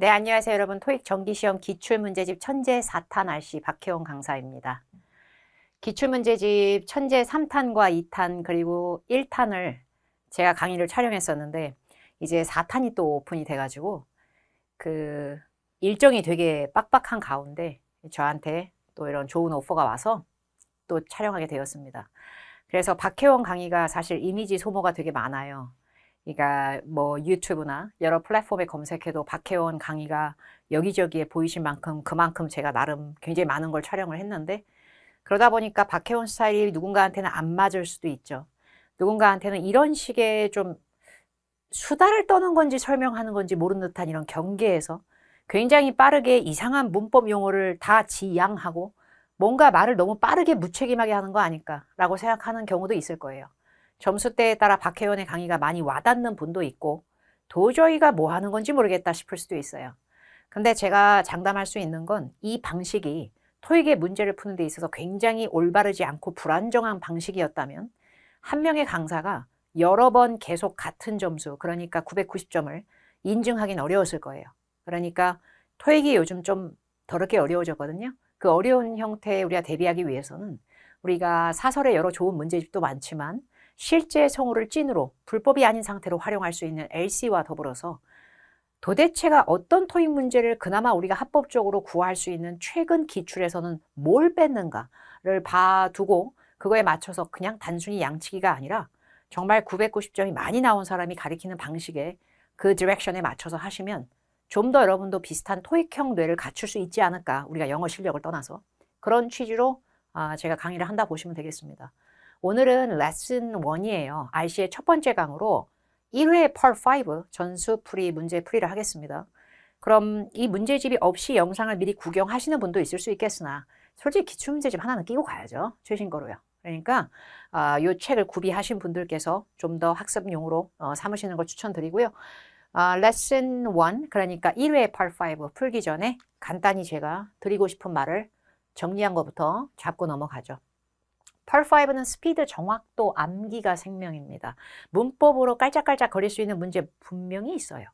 네, 안녕하세요 여러분. 토익 정기시험 기출문제집 천재 4탄 RC 박혜원 강사입니다. 기출문제집 천재 3탄과 2탄 그리고 1탄을 제가 강의를 촬영했었는데 이제 4탄이 또 오픈이 돼가지고 그 일정이 되게 빡빡한 가운데 저한테 또 이런 좋은 오퍼가 와서 또 촬영하게 되었습니다. 그래서 박혜원 강의가 사실 이미지 소모가 되게 많아요. 그러니까 뭐 유튜브나 여러 플랫폼에 검색해도 박혜원 강의가 여기저기에 보이실 만큼 그만큼 제가 나름 굉장히 많은 걸 촬영을 했는데 그러다 보니까 박혜원 스타일이 누군가한테는 안 맞을 수도 있죠. 누군가한테는 이런 식의 좀 수다를 떠는 건지 설명하는 건지 모른 듯한 이런 경계에서 굉장히 빠르게 이상한 문법 용어를 다 지양하고 뭔가 말을 너무 빠르게 무책임하게 하는 거 아닐까라고 생각하는 경우도 있을 거예요. 점수때에 따라 박혜원의 강의가 많이 와닿는 분도 있고 도저히가 뭐 하는 건지 모르겠다 싶을 수도 있어요. 근데 제가 장담할 수 있는 건 이 방식이 토익의 문제를 푸는 데 있어서 굉장히 올바르지 않고 불안정한 방식이었다면 한 명의 강사가 여러 번 계속 같은 점수, 그러니까 990점을 인증하긴 어려웠을 거예요. 그러니까 토익이 요즘 좀 더럽게 어려워졌거든요. 그 어려운 형태에 우리가 대비하기 위해서는 우리가 사설에 여러 좋은 문제집도 많지만 실제 성우를 찐으로 불법이 아닌 상태로 활용할 수 있는 LC와 더불어서 도대체가 어떤 토익 문제를 그나마 우리가 합법적으로 구할 수 있는 최근 기출에서는 뭘 뺐는가를 봐두고 그거에 맞춰서 그냥 단순히 양치기가 아니라 정말 990점이 많이 나온 사람이 가리키는 방식에 그 디렉션에 맞춰서 하시면 좀 더 여러분도 비슷한 토익형 뇌를 갖출 수 있지 않을까 우리가 영어 실력을 떠나서 그런 취지로 아, 제가 강의를 한다 보시면 되겠습니다. 오늘은 레슨 1이에요. RC의 첫 번째 강으로 1회 펄5 전수 풀이 문제 풀이를 하겠습니다. 그럼 이 문제집이 없이 영상을 미리 구경하시는 분도 있을 수 있겠으나 솔직히 기출문제집 하나는 끼고 가야죠. 최신 거로요. 그러니까 아, 이 책을 구비하신 분들께서 좀 더 학습용으로 어, 삼으시는 걸 추천드리고요. 아, 레슨 1 그러니까 1회 펄5 풀기 전에 간단히 제가 드리고 싶은 말을 정리한 것부터 잡고 넘어가죠. 펄5는 스피드, 정확도, 암기가 생명입니다. 문법으로 깔짝깔짝 거릴 수 있는 문제 분명히 있어요.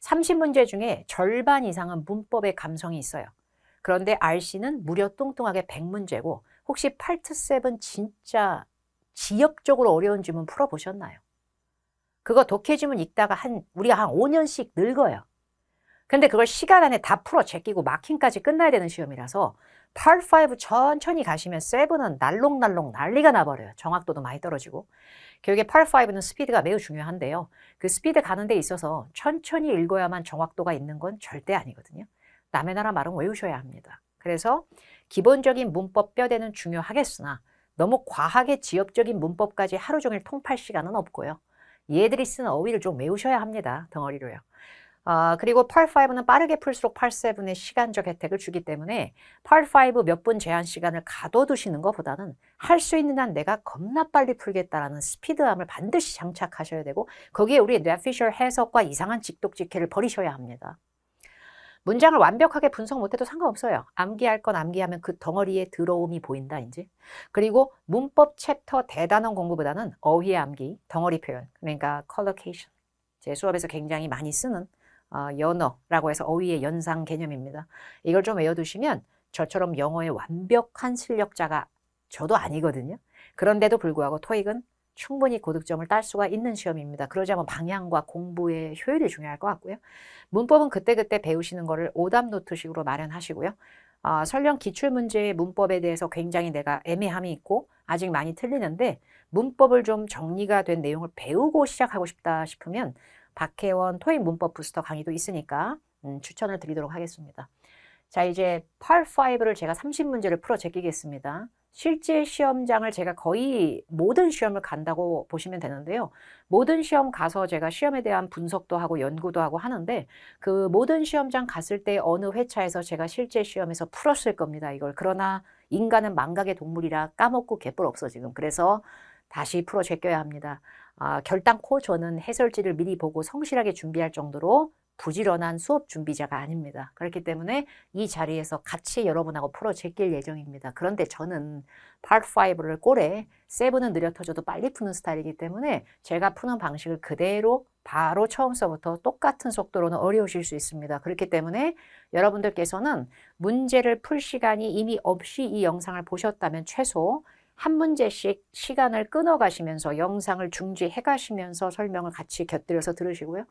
30문제 중에 절반 이상은 문법의 감성이 있어요. 그런데 RC는 무려 뚱뚱하게 100문제고 혹시 파트 7 진짜 지역적으로 어려운 질문 풀어보셨나요? 그거 독해 지문 읽다가 한 우리가 한 5년씩 늙어요. 근데 그걸 시간 안에 다 풀어 제끼고 마킹까지 끝나야 되는 시험이라서 팔 파이브 천천히 가시면 세븐은 날롱날롱 난리가 나버려요. 정확도도 많이 떨어지고. 결국에 팔 파이브는 스피드가 매우 중요한데요. 그 스피드 가는 데 있어서 천천히 읽어야만 정확도가 있는 건 절대 아니거든요. 남의 나라 말은 외우셔야 합니다. 그래서 기본적인 문법 뼈대는 중요하겠으나 너무 과하게 지역적인 문법까지 하루 종일 통팔 시간은 없고요. 얘들이 쓰는 어휘를 좀 외우셔야 합니다. 덩어리로요. 어, 그리고 팔5는 빠르게 풀수록 팔7의 시간적 혜택을 주기 때문에 팔5 몇 분 제한 시간을 가둬두시는 것보다는 할 수 있는 한 내가 겁나 빨리 풀겠다라는 스피드함을 반드시 장착하셔야 되고 거기에 우리 뇌피셜 해석과 이상한 직독직해를 버리셔야 합니다. 문장을 완벽하게 분석 못해도 상관없어요. 암기할 건 암기하면 그 덩어리에 들어옴이 보인다, 인지. 그리고 문법 챕터 대단원 공부보다는 어휘 암기, 덩어리 표현, 그러니까 컬러케이션. 제 수업에서 굉장히 많이 쓰는 어, 연어라고 해서 어휘의 연상 개념입니다. 이걸 좀 외워두시면 저처럼 영어의 완벽한 실력자가 저도 아니거든요. 그런데도 불구하고 토익은 충분히 고득점을 딸 수가 있는 시험입니다. 그러자면 방향과 공부의 효율이 중요할 것 같고요. 문법은 그때그때 배우시는 거를 오답 노트식으로 마련하시고요. 어, 설령 기출문제의 문법에 대해서 굉장히 내가 애매함이 있고 아직 많이 틀리는데 문법을 좀 정리가 된 내용을 배우고 시작하고 싶다 싶으면 박혜원 토익 문법 부스터 강의도 있으니까 음, 추천을 드리도록 하겠습니다. 자 이제 8-5를 제가 30문제를 풀어 제끼겠습니다. 실제 시험장을 제가 거의 모든 시험을 간다고 보시면 되는데요. 모든 시험 가서 제가 시험에 대한 분석도 하고 연구도 하고 하는데 그 모든 시험장 갔을 때 어느 회차에서 제가 실제 시험에서 풀었을 겁니다. 이걸 그러나 인간은 망각의 동물이라 까먹고 개뿔 없어 지금. 그래서 다시 풀어 제껴야 합니다. 아, 결단코 저는 해설지를 미리 보고 성실하게 준비할 정도로 부지런한 수업 준비자가 아닙니다. 그렇기 때문에 이 자리에서 같이 여러분하고 풀어 제낄 예정입니다. 그런데 저는 파트 5를 꼴에 븐은 느려 터져도 빨리 푸는 스타일이기 때문에 제가 푸는 방식을 그대로 바로 처음서부터 똑같은 속도로는 어려우실 수 있습니다. 그렇기 때문에 여러분들께서는 문제를 풀 시간이 이미 없이 이 영상을 보셨다면 최소 한 문제씩 시간을 끊어 가시면서 영상을 중지해 가시면서 설명을 같이 곁들여서 들으시고요.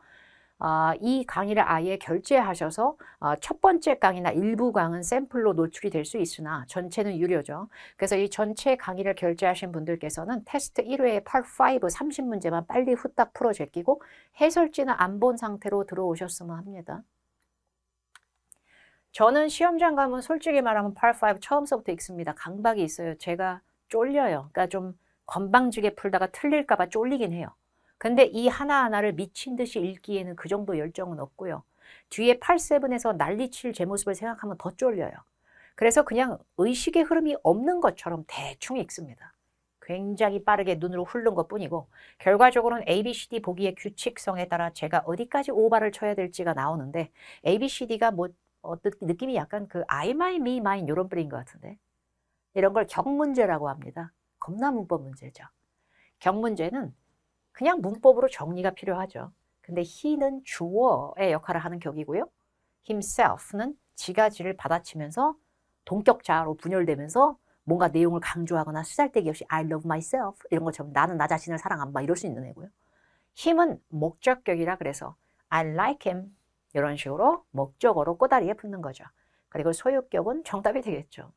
아, 이 강의를 아예 결제하셔서 아, 첫 번째 강이나 일부 강은 샘플로 노출이 될 수 있으나 전체는 유료죠. 그래서 이 전체 강의를 결제하신 분들께서는 테스트 1회 팔5 30문제만 빨리 후딱 풀어 제끼고 해설지는 안 본 상태로 들어오셨으면 합니다. 저는 시험장 가면 솔직히 말하면 팔5 처음서부터 읽습니다. 강박이 있어요. 제가 쫄려요. 그러니까 좀 건방지게 풀다가 틀릴까봐 쫄리긴 해요. 근데 이 하나하나를 미친 듯이 읽기에는 그 정도 열정은 없고요. 뒤에 8세에서 난리칠 제 모습을 생각하면 더 쫄려요. 그래서 그냥 의식의 흐름이 없는 것처럼 대충 읽습니다. 굉장히 빠르게 눈으로 훑는 것 뿐이고 결과적으로는 ABCD 보기의 규칙성에 따라 제가 어디까지 오바를 쳐야 될지가 나오는데 ABCD가 뭐어 느낌이 약간 그 I, my, me, mine 이런 뿌리것 같은데 이런 걸 경문제라고 합니다. 겁나 문법 문제죠. 경문제는 그냥 문법으로 정리가 필요하죠. 근데 he는 주어의 역할을 하는 격이고요. himself는 지가 지를 받아치면서 동격자로 분열되면서 뭔가 내용을 강조하거나 쓰잘데기 없이 I love myself 이런 것처럼 나는 나 자신을 사랑한다 이럴 수 있는 애고요. 힘은 목적격이라 그래서 I like him 이런 식으로 목적어로 꼬다리에 붙는 거죠. 그리고 소유격은 정답이 되겠죠.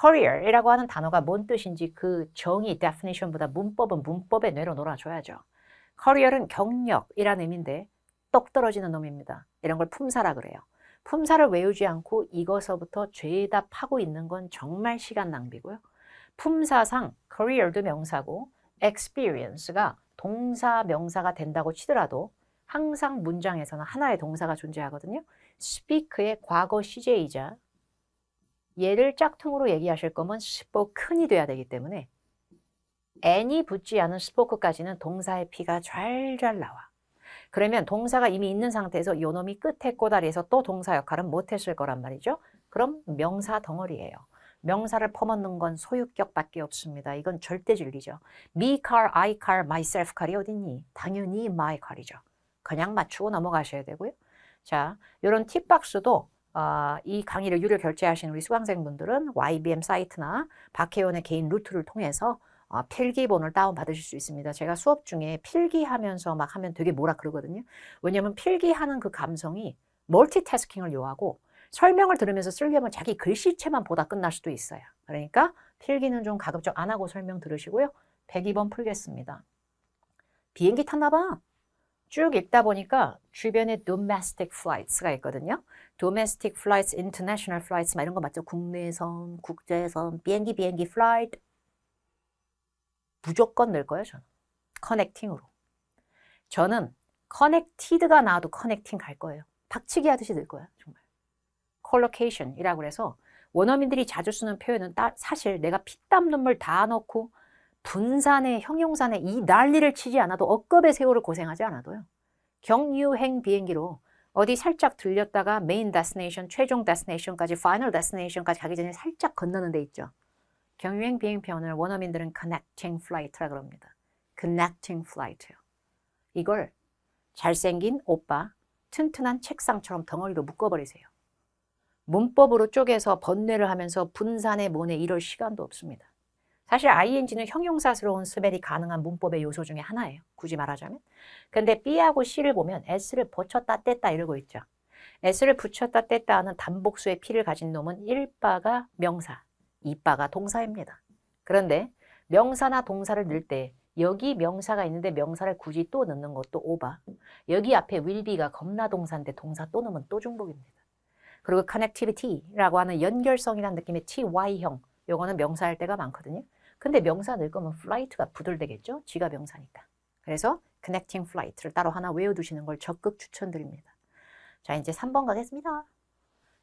career이라고 하는 단어가 뭔 뜻인지 그 정의 definition보다 문법은 문법에내려놓아줘야죠커리어은경력이라는 의미인데 똑 떨어지는 놈입니다. 이런 걸 품사라 그래요. 품사를 외우지 않고 이거서부터 죄다 파고 있는 건 정말 시간 낭비고요. 품사상 career도 명사고 experience가 동사 명사가 된다고 치더라도 항상 문장에서는 하나의 동사가 존재하거든요. speak의 과거 시제이자 얘를 짝퉁으로 얘기하실 거면 스포큰이 돼야 되기 때문에 n이 붙지 않은 스포크까지는 동사의 피가 잘 잘 나와. 그러면 동사가 이미 있는 상태에서 요놈이 끝에 꼬다리에서 또 동사 역할은 못했을 거란 말이죠. 그럼 명사 덩어리예요. 명사를 퍼먹는 건 소유격밖에 없습니다. 이건 절대 진리죠. me car, I car, myself car이 어딨니? 당연히 my car이죠. 그냥 맞추고 넘어가셔야 되고요. 자, 이런 팁박스도 어, 이 강의를 유료 결제하신 우리 수강생분들은 YBM 사이트나 박혜원의 개인 루트를 통해서 어, 필기본을 다운받으실 수 있습니다. 제가 수업 중에 필기하면서 막 하면 되게 뭐라 그러거든요. 왜냐하면 필기하는 그 감성이 멀티태스킹을 요하고 설명을 들으면서 쓰려면 자기 글씨체만 보다 끝날 수도 있어요. 그러니까 필기는 좀 가급적 안 하고 설명 들으시고요. 102번 풀겠습니다. 비행기 탔나 봐. 쭉 읽다 보니까 주변에 domestic flights가 있거든요. domestic flights, international flights 막 이런 거 맞죠? 국내선, 국제선, 비행기, 비행기, flight 무조건 넣을 거예요, 저는. 커넥팅으로. 저는 커넥티드가 나와도 커넥팅 갈 거예요. 박치기 하듯이 넣을 거야, 정말. c c o o l l a t i o n 이라고 해서 원어민들이 자주 쓰는 표현은 따, 사실 내가 피땀 눈물 다 넣고 분산에 형용산에 이 난리를 치지 않아도 억겁의 세월을 고생하지 않아도요. 경유행 비행기로 어디 살짝 들렸다가 메인 다스네이션, 최종 다스네이션까지, 파이널 다스네이션까지 가기 전에 살짝 건너는 데 있죠. 경유행 비행편을 원어민들은 connecting flight라 그럽니다. connecting flight요. 이걸 잘생긴 오빠, 튼튼한 책상처럼 덩어리로 묶어버리세요. 문법으로 쪼개서 번뇌를 하면서 분산의 모에 이럴 시간도 없습니다. 사실 ing는 형용사스러운 스벨이 가능한 문법의 요소 중에 하나예요. 굳이 말하자면. 근데 b하고 c를 보면 s를 붙였다 뗐다 이러고 있죠. s를 붙였다 뗐다 하는 단복수의 p를 가진 놈은 1바가 명사, 2바가 동사입니다. 그런데 명사나 동사를 넣을 때 여기 명사가 있는데 명사를 굳이 또 넣는 것도 오바. 여기 앞에 willbe가 겁나 동사인데 동사 또 넣으면 또 중복입니다. 그리고 connectivity라고 하는 연결성이라는 느낌의 ty형, 요거는 명사할 때가 많거든요. 근데 명사 넣을 거면 flight가 부들되겠죠? G가 명사니까. 그래서 connecting flight를 따로 하나 외워두시는 걸 적극 추천드립니다. 자, 이제 3번 가겠습니다.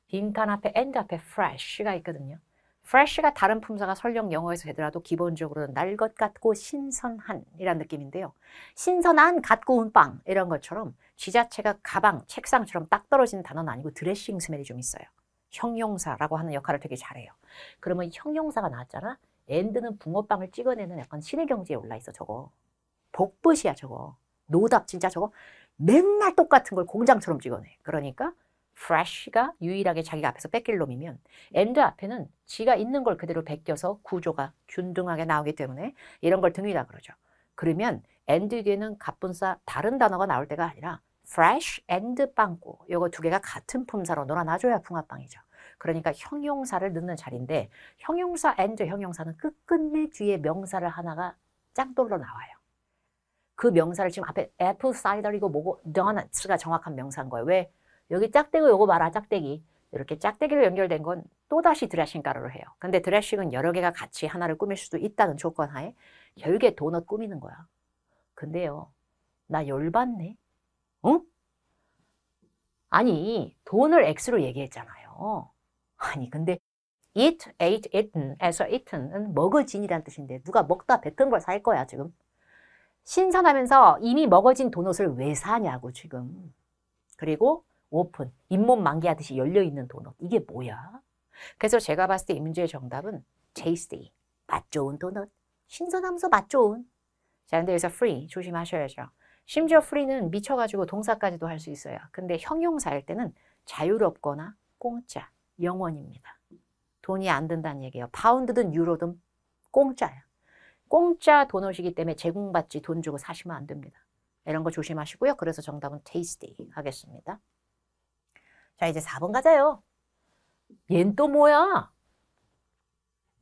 빈칸 앞에 and 앞에 fresh가 있거든요. fresh가 다른 품사가 설령 영어에서 되더라도 기본적으로는 날 것 같고 신선한 이란 느낌인데요. 신선한 갓 구운 빵 이런 것처럼 지자체가 가방, 책상처럼 딱 떨어지는 단어는 아니고 드레싱 스멜이 좀 있어요. 형용사라고 하는 역할을 되게 잘해요. 그러면 형용사가 나왔잖아. 앤드는 붕어빵을 찍어내는 약간 신의 경지에 올라 있어 저거. 복붙이야 저거. 노답 진짜 저거 맨날 똑같은 걸 공장처럼 찍어내. 그러니까 프레쉬가 유일하게 자기가 앞에서 뺏길 놈이면 앤드 앞에는 지가 있는 걸 그대로 베껴서 구조가 균등하게 나오기 때문에 이런 걸등이다 그러죠. 그러면 앤드 뒤에는 갑분싸 다른 단어가 나올 때가 아니라 프레쉬 앤드 빵꾸 요거 두 개가 같은 품사로 놀아놔줘야 붕어빵이죠. 그러니까 형용사를 넣는 자리인데 형용사 and 형용사는 끝끝내 뒤에 명사를 하나가 짱돌로 나와요. 그 명사를 지금 앞에 애플 사이더이고 뭐고 donuts가 정확한 명사인 거예요. 왜? 여기 짝대고 요거 봐라 짝대기. 이렇게 짝대기로 연결된 건 또다시 드레싱 가루로 해요. 근데 드레싱은 여러 개가 같이 하나를 꾸밀 수도 있다는 조건 하에 결국에 도넛 꾸미는 거야. 근데요. 나 열받네. 어? 아니 돈을 X로 얘기했잖아요. 아니 근데 eat, ate, eaten, 에서 eaten은 먹어진이란 뜻인데 누가 먹다 뱉은 걸 살 거야 지금 신선하면서 이미 먹어진 도넛을 왜 사냐고 지금 그리고 오픈, 잇몸 만개하듯이 열려있는 도넛 이게 뭐야? 그래서 제가 봤을 때 이 문제의 정답은 tasty, 맛 좋은 도넛 신선하면서 맛 좋은 자 근데 여기서 free 조심하셔야죠 심지어 free는 미쳐가지고 동사까지도 할 수 있어요 근데 형용사일 때는 자유롭거나 공짜 영원입니다. 돈이 안 든다는 얘기예요. 파운드든 유로든 공짜야. 공짜 돈오시기 때문에 제공받지 돈 주고 사시면 안 됩니다. 이런 거 조심하시고요. 그래서 정답은 테이스티 하겠습니다. 자, 이제 4번 가자요. 얜 또 뭐야?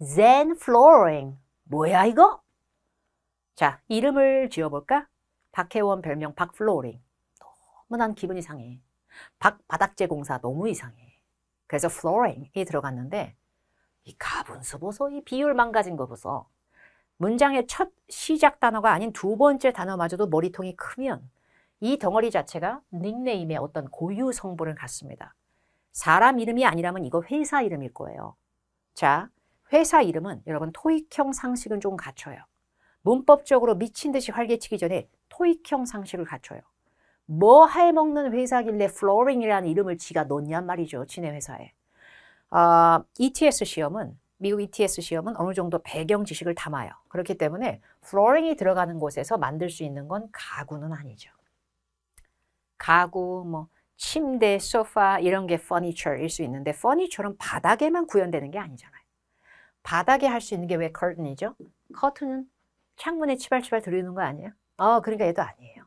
Zen Flooring. 뭐야 이거? 자, 이름을 지어볼까? 박혜원 별명 박플로링. 너무 난 기분이 상해. 박바닥재 공사 너무 이상해. 그래서 flooring이 들어갔는데 이 가분수 보소, 이 비율 망가진 거 보소. 문장의 첫 시작 단어가 아닌 두 번째 단어마저도 머리통이 크면 이 덩어리 자체가 닉네임의 어떤 고유 성분을 갖습니다. 사람 이름이 아니라면 이거 회사 이름일 거예요. 자, 회사 이름은 여러분 토익형 상식은 좀 갖춰요. 문법적으로 미친 듯이 활개치기 전에 토익형 상식을 갖춰요. 뭐 해먹는 회사길래 flooring이라는 이름을 지가 놓냐 말이죠. 지네 회사에. 아, ETS 시험은 미국 ETS 시험은 어느 정도 배경 지식을 담아요. 그렇기 때문에 f l o 이 들어가는 곳에서 만들 수 있는 건 가구는 아니죠. 가구, 뭐 침대, 소파 이런 게 f u r 일수 있는데 f u r 는 바닥에만 구현되는 게 아니잖아요. 바닥에 할 수 있는 게왜 c u 이죠 커튼은 창문에 치발치발 들이는 거 아니에요? 어, 그러니까 얘도 아니에요.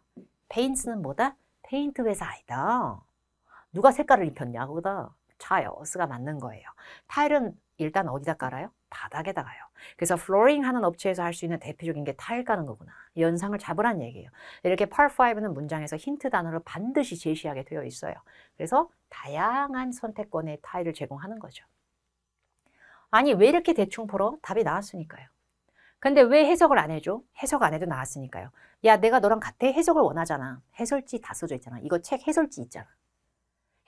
페인스는 뭐다? 페인트 회사이다. 누가 색깔을 입혔냐? 그거다. 차이어스가 맞는 거예요. 타일은 일단 어디다 깔아요? 바닥에다 가요. 그래서 플로링 하는 업체에서 할 수 있는 대표적인 게 타일 까는 거구나. 연상을 잡으란 얘기예요. 이렇게 파5는 문장에서 힌트 단어를 반드시 제시하게 되어 있어요. 그래서 다양한 선택권의 타일을 제공하는 거죠. 아니 왜 이렇게 대충 풀어? 답이 나왔으니까요. 근데 왜 해석을 안 해줘? 해석 안 해도 나왔으니까요. 야, 내가 너랑 같아? 해석을 원하잖아. 해설지 다 써져 있잖아. 이거 책 해설지 있잖아.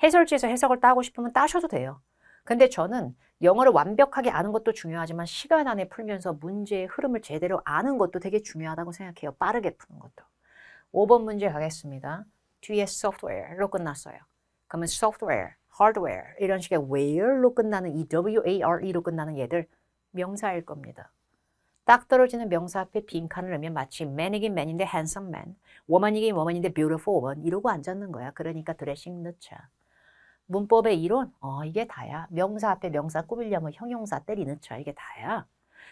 해설지에서 해석을 따고 싶으면 따셔도 돼요. 근데 저는 영어를 완벽하게 아는 것도 중요하지만 시간 안에 풀면서 문제의 흐름을 제대로 아는 것도 되게 중요하다고 생각해요. 빠르게 푸는 것도. 5번 문제 가겠습니다. 뒤에 software로 끝났어요. 그러면 software, hardware 이런 식의 where로 끝나는 이 e ware로 끝나는 얘들 명사일 겁니다. 딱 떨어지는 명사 앞에 빈칸을 넣으면 마치 man이긴 man인데 handsome man, woman이긴 woman인데 beautiful woman 이러고 앉았는 거야. 그러니까 드레싱 넣자. 문법의 이론? 어, 이게 다야. 명사 앞에 명사 꾸밀려면 형용사 때리 넣자. 이게 다야.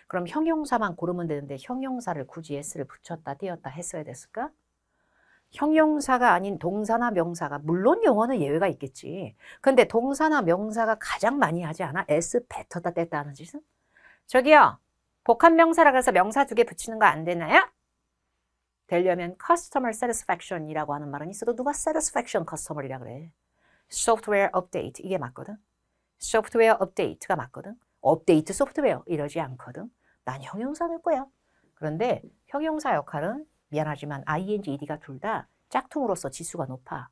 그럼 형용사만 고르면 되는데 형용사를 굳이 s를 붙였다 띄었다 했어야 됐을까? 형용사가 아닌 동사나 명사가 물론 영어는 예외가 있겠지. 근데 동사나 명사가 가장 많이 하지 않아? s 뱉었다 뗐다 하는 짓은? 저기요. 복합명사라 그래서 명사 두 개 붙이는 거 안 되나요? 되려면 customer satisfaction이라고 하는 말은 있어도 누가 satisfaction customer이라 그래. software update 이게 맞거든. software update가 맞거든. 업데이트 소프트웨어 이러지 않거든. 난 형용사 낼 거야. 그런데 형용사 역할은 미안하지만 ing, ed가 둘 다 짝퉁으로서 지수가 높아.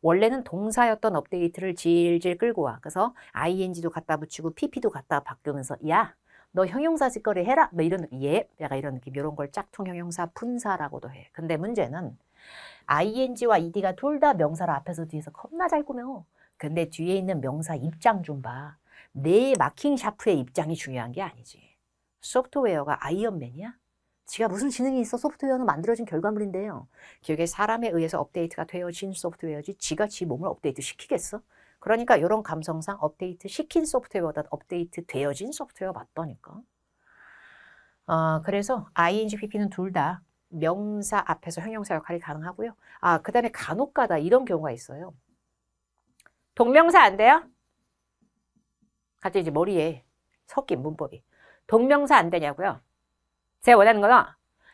원래는 동사였던 업데이트를 질질 끌고 와. 그래서 ing도 갖다 붙이고 pp도 갖다 바꾸면서 야너 형용사 짓거리 해라. 뭐 이런 예, 내가 이런 느낌. 이런 걸 짝퉁 형용사 분사라고도 해. 근데 문제는 ing와 ed가 둘 다 명사를 앞에서 뒤에서 겁나 잘 꾸며. 근데 뒤에 있는 명사 입장 좀 봐. 내 마킹 샤프의 입장이 중요한 게 아니지. 소프트웨어가 아이언맨이야? 지가 무슨 지능이 있어 소프트웨어는 만들어진 결과물인데요. 결국에 사람에 의해서 업데이트가 되어진 소프트웨어지 지가 지 몸을 업데이트 시키겠어? 그러니까 이런 감성상 업데이트 시킨 소프트웨어보다 업데이트 되어진 소프트웨어 맞다니까. 어, 그래서 INGPP는 둘 다 명사 앞에서 형용사 역할이 가능하고요. 아, 그 다음에 간혹가다 이런 경우가 있어요. 동명사 안 돼요? 갑자기 이제 머리에 섞인 문법이. 동명사 안 되냐고요? 제가 원하는 거는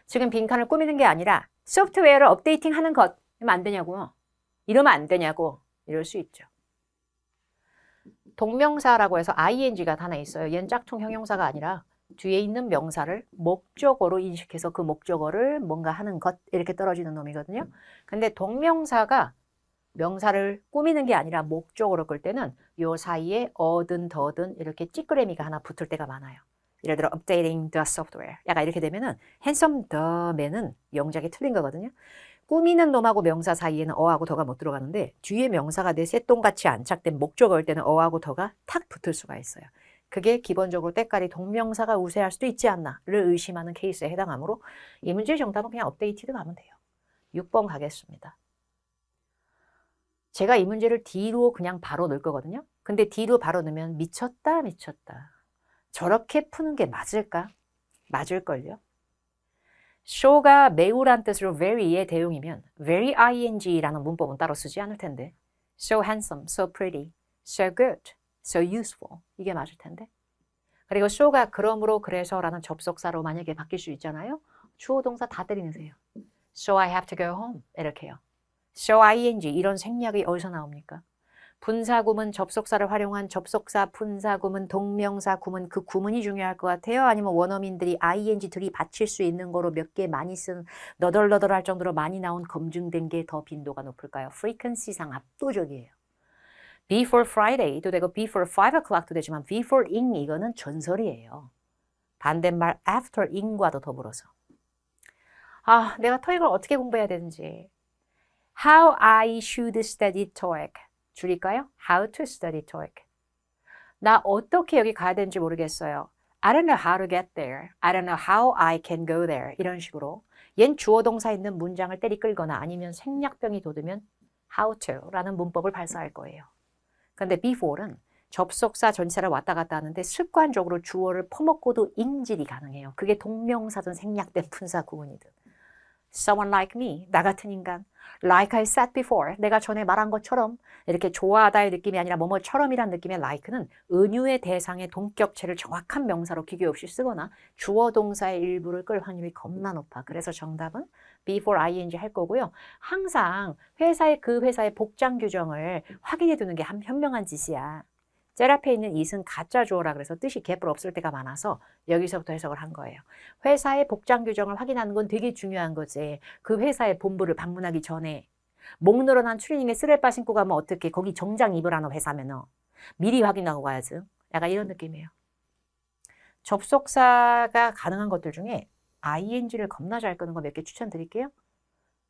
지금 빈칸을 꾸미는 게 아니라 소프트웨어를 업데이팅하는 것이안 되냐고요. 이러면 안 되냐고 이럴 수 있죠. 동명사라고 해서 ing가 하나 있어요. 얘는 짝퉁 형용사가 아니라 뒤에 있는 명사를 목적어로 인식해서 그 목적어를 뭔가 하는 것 이렇게 떨어지는 놈이거든요. 근데 동명사가 명사를 꾸미는 게 아니라 목적으로끌 때는 요 사이에 어든 더든 이렇게 찌끄레미가 하나 붙을 때가 많아요. 예를 들어 updating the software 약간 이렇게 되면은 handsome the man은 영작이 틀린 거거든요. 꾸미는 놈하고 명사 사이에는 어하고 더가 못 들어가는데 뒤에 명사가 내 새똥같이 안착된 목적어일 때는 어하고 더가 탁 붙을 수가 있어요. 그게 기본적으로 때깔이 동명사가 우세할 수도 있지 않나를 의심하는 케이스에 해당하므로 이 문제의 정답은 그냥 업데이티드 가면 돼요. 6번 가겠습니다. 제가 이 문제를 D로 그냥 바로 넣을 거거든요. 근데 D로 바로 넣으면 미쳤다 미쳤다. 저렇게 푸는 게 맞을까? 맞을걸요. show가 매우란 뜻으로 very의 대용이면 very ing라는 문법은 따로 쓰지 않을 텐데 so handsome, so pretty, so good, so useful 이게 맞을 텐데 그리고 show가 그러므로 그래서라는 접속사로 만약에 바뀔 수 있잖아요 주어 동사 다때리면서요 so I have to go home 이렇게요 so ing 이런 생략이 어디서 나옵니까? 분사 구문, 접속사를 활용한 접속사, 분사 구문, 동명사 구문 그 구문이 중요할 것 같아요. 아니면 원어민들이 ing 들이받칠 수 있는 거로 몇 개 많이 쓴 너덜너덜할 정도로 많이 나온 검증된 게 더 빈도가 높을까요? 프리퀀시상 압도적이에요. before Friday도 되고 before 5 o'clock도 되지만 before ing 이거는 전설이에요. 반대말 after ing과도 더불어서. 아, 내가 토익을 어떻게 공부해야 되는지. How I should study t o i c 줄일까요? How to study TOEIC. 나 어떻게 여기 가야 되는지 모르겠어요. I don't know how to get there. I don't know how I can go there. 이런 식으로 얜 주어 동사 있는 문장을 때리 끌거나 아니면 생략병이 돋으면 how to라는 문법을 발사할 거예요. 그런데 before는 접속사 전체를 왔다 갔다 하는데 습관적으로 주어를 퍼먹고도 인질이 가능해요. 그게 동명사든 생략된 분사 구분이든 Someone like me, 나 같은 인간. like I said before, 내가 전에 말한 것처럼 이렇게 좋아하다의 느낌이 아니라 뭐뭐처럼이란 느낌의 like는 은유의 대상의 동격체를 정확한 명사로 기교 없이 쓰거나 주어 동사의 일부를 끌 확률이 겁나 높아. 그래서 정답은 before ing 할 거고요. 항상 회사의 그 회사의 복장 규정을 확인해 두는 게 한 현명한 짓이야. 세 앞에 있는 이승 가짜 주어라 그래서 뜻이 갭을 없을 때가 많아서 여기서부터 해석을 한 거예요. 회사의 복장 규정을 확인하는 건 되게 중요한 거지. 그 회사의 본부를 방문하기 전에 목 늘어난 추리닝에 쓰레빠 신고 가면 어떻게 거기 정장 입으라는 회사면 미리 확인하고 가야지. 약간 이런 느낌이에요. 접속사가 가능한 것들 중에 ing를 겁나 잘 끄는 거 몇 개 추천드릴게요.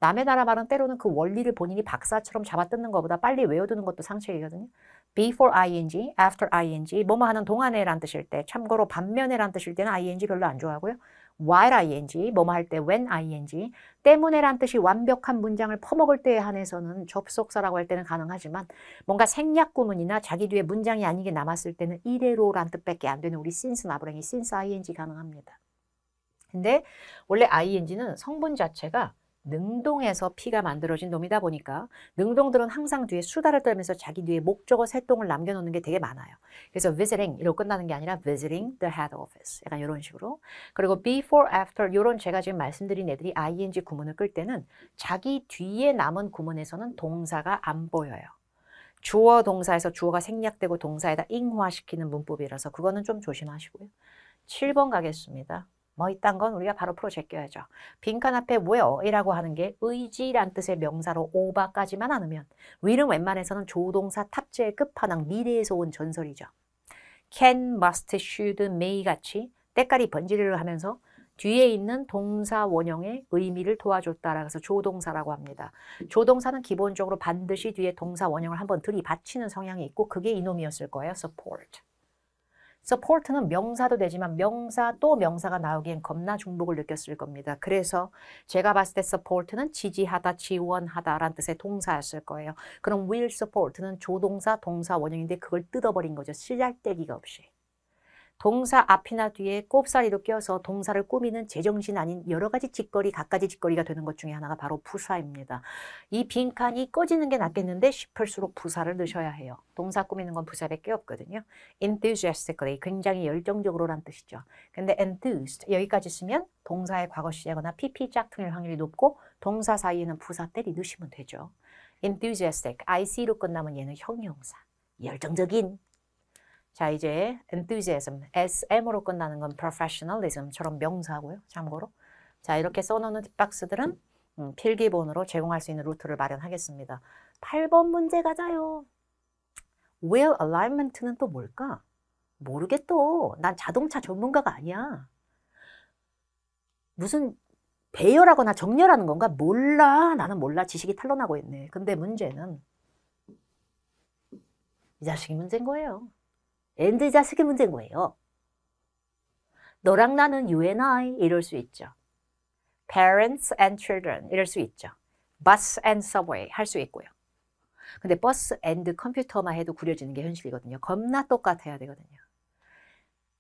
남의 나라 말은 때로는 그 원리를 본인이 박사처럼 잡아뜯는 것보다 빨리 외워두는 것도 상책이거든요. before ing, after ing, 뭐뭐 하는 동안에란 뜻일 때, 참고로 반면에란 뜻일 때는 ing 별로 안 좋아하고요. while ing, 뭐뭐 할 때 when ing, 때문에란 뜻이 완벽한 문장을 퍼먹을 때에 한해서는 접속사라고 할 때는 가능하지만 뭔가 생략 구문이나 자기 뒤에 문장이 아니게 남았을 때는 이대로란 뜻밖에 안 되는 우리 since나 불행이 since ing 가능합니다. 근데 원래 ing는 성분 자체가 능동에서 피가 만들어진 놈이다 보니까 능동들은 항상 뒤에 수다를 떨면서 자기 뒤에 목적어 세동을 남겨놓는 게 되게 많아요. 그래서 visiting 이로 끝나는 게 아니라 visiting the head office 약간 이런 식으로 그리고 before, after 이런 제가 지금 말씀드린 애들이 ing 구문을 끌 때는 자기 뒤에 남은 구문에서는 동사가 안 보여요. 주어 동사에서 주어가 생략되고 동사에다 잉화시키는 문법이라서 그거는 좀 조심하시고요. 7번 가겠습니다. 뭐 있단 건 우리가 바로 풀어 제껴야죠. 빈칸 앞에 w h e r 이라고 하는 게 의지란 뜻의 명사로 오바까지만 않으면 will은 웬만해서는 조동사 탑재의 끝판왕 미래에서 온 전설이죠. can, must, should, may 같이 때깔이 번지르르 하면서 뒤에 있는 동사 원형의 의미를 도와줬다라 해서 조동사라고 합니다. 조동사는 기본적으로 반드시 뒤에 동사 원형을 한번 들이받치는 성향이 있고 그게 이놈이었을 거예요. support. support는 명사도 되지만 명사 또 명사가 나오기엔 겁나 중복을 느꼈을 겁니다. 그래서 제가 봤을 때 support는 지지하다, 지원하다라는 뜻의 동사였을 거예요. 그럼 will support는 조동사, 동사 원형인데 그걸 뜯어버린 거죠. 쓰잘데기가 없이. 동사 앞이나 뒤에 꼽사리로 껴서 동사를 꾸미는 제정신 아닌 여러 가지 짓거리, 갖가지 짓거리가 되는 것 중에 하나가 바로 부사입니다. 이 빈칸이 꺼지는 게 낫겠는데 싶을수록 부사를 넣으셔야 해요. 동사 꾸미는 건 부사밖에 없거든요. enthusiastically, 굉장히 열정적으로란 뜻이죠. 근데 enthused, 여기까지 쓰면 동사의 과거 시제거나 PP 짝퉁일 확률이 높고 동사 사이에는 부사 때리 넣으시면 되죠. enthusiastic, ic로 끝나면 얘는 형용사. 열정적인 자 이제 enthusiasm, SM으로 끝나는 건 professionalism처럼 명사고요. 참고로. 자 이렇게 써놓는 딥박스들은 음, 필기본으로 제공할 수 있는 루트를 마련하겠습니다. 8번 문제 가자요. Will alignment는 또 뭘까? 모르겠어. 난 자동차 전문가가 아니야. 무슨 배열하거나 정렬하는 건가? 몰라. 나는 몰라. 지식이 탄로나고 있네. 근데 문제는 이 자식이 문제인 거예요. 앤드 자식의 문제인 거예요. 너랑 나는 you and I 이럴 수 있죠. parents and children 이럴 수 있죠. bus and subway 할 수 있고요. 근데 버스 a n 컴퓨터만 해도 구려지는 게 현실이거든요. 겁나 똑같아야 되거든요.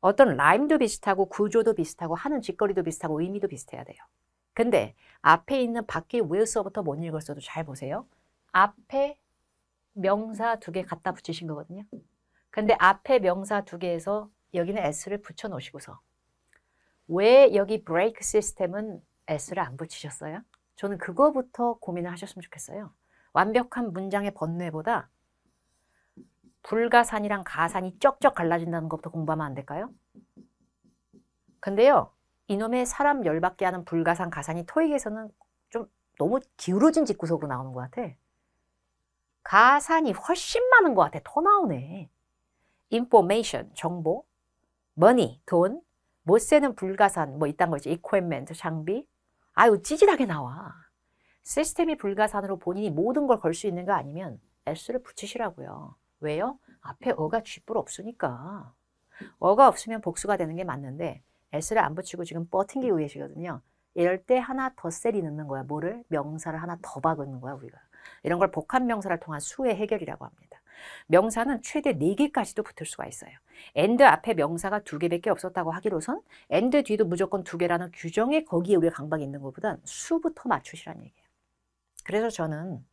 어떤 라임도 비슷하고 구조도 비슷하고 하는 짓거리도 비슷하고 의미도 비슷해야 돼요. 근데 앞에 있는 바퀴 will서부터 못 읽었어도 잘 보세요. 앞에 명사 두 개 갖다 붙이신 거거든요. 근데 앞에 명사 두 개에서 여기는 s를 붙여 놓으시고서 왜 여기 브레이크 시스템은 s를 안 붙이셨어요? 저는 그거부터 고민을 하셨으면 좋겠어요. 완벽한 문장의 번뇌보다 불가산이랑 가산이 쩍쩍 갈라진다는 것부터 공부하면 안 될까요? 근데요, 이놈의 사람 열받게 하는 불가산 가산이 토익에서는 좀 너무 기울어진 직구석으로 나오는 것 같아. 가산이 훨씬 많은 것 같아. 더 나오네. information, 정보, money, 돈, 못 세는 불가산, 뭐 이딴 거지. equipment, 장비. 아유, 찌질하게 나와. 시스템이 불가산으로 본인이 모든 걸 걸 수 있는 거 아니면 s를 붙이시라고요. 왜요? 앞에 어가 쥐뿔 없으니까. 어가 없으면 복수가 되는 게 맞는데 s를 안 붙이고 지금 버팅기 위해시거든요. 이럴 때 하나 더 셀이 넣는 거야. 뭐를? 명사를 하나 더 박는 거야, 우리가. 이런 걸 복합 명사를 통한 수의 해결이라고 합니다. 명사는 최대 4개까지도 붙을 수가 있어요. a n 앞에 명사가 2개밖에 없었다고 하기로선 a n 뒤도 무조건 2개라는 규정에 거기에 우리가 강박이 있는 것보단 수부터 맞추시라는 얘기예요. 그래서 저는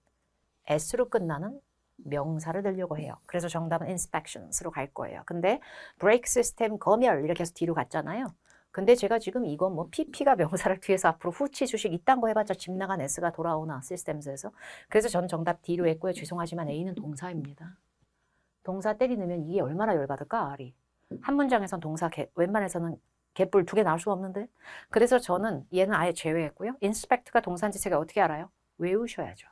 s로 끝나는 명사를 들려고 해요. 그래서 정답은 inspections로 갈 거예요. 근데 break system 검열 이렇게 해서 뒤로 갔잖아요. 근데 제가 지금 이건 뭐 PP가 명사를 뒤에서 앞으로 후치 주식 이딴 거 해봤자 집 나간 S가 돌아오나 시스템에서 그래서 저는 정답 D로 했고요. 죄송하지만 A는 동사입니다. 동사 때리 넣면 이게 얼마나 열받을까 R이. 한 문장에선 동사 개, 웬만해서는 개뿔 두 개 나올 수 없는데 그래서 저는 얘는 아예 제외했고요. 인스펙트가 동사인지 제가 어떻게 알아요? 외우셔야죠.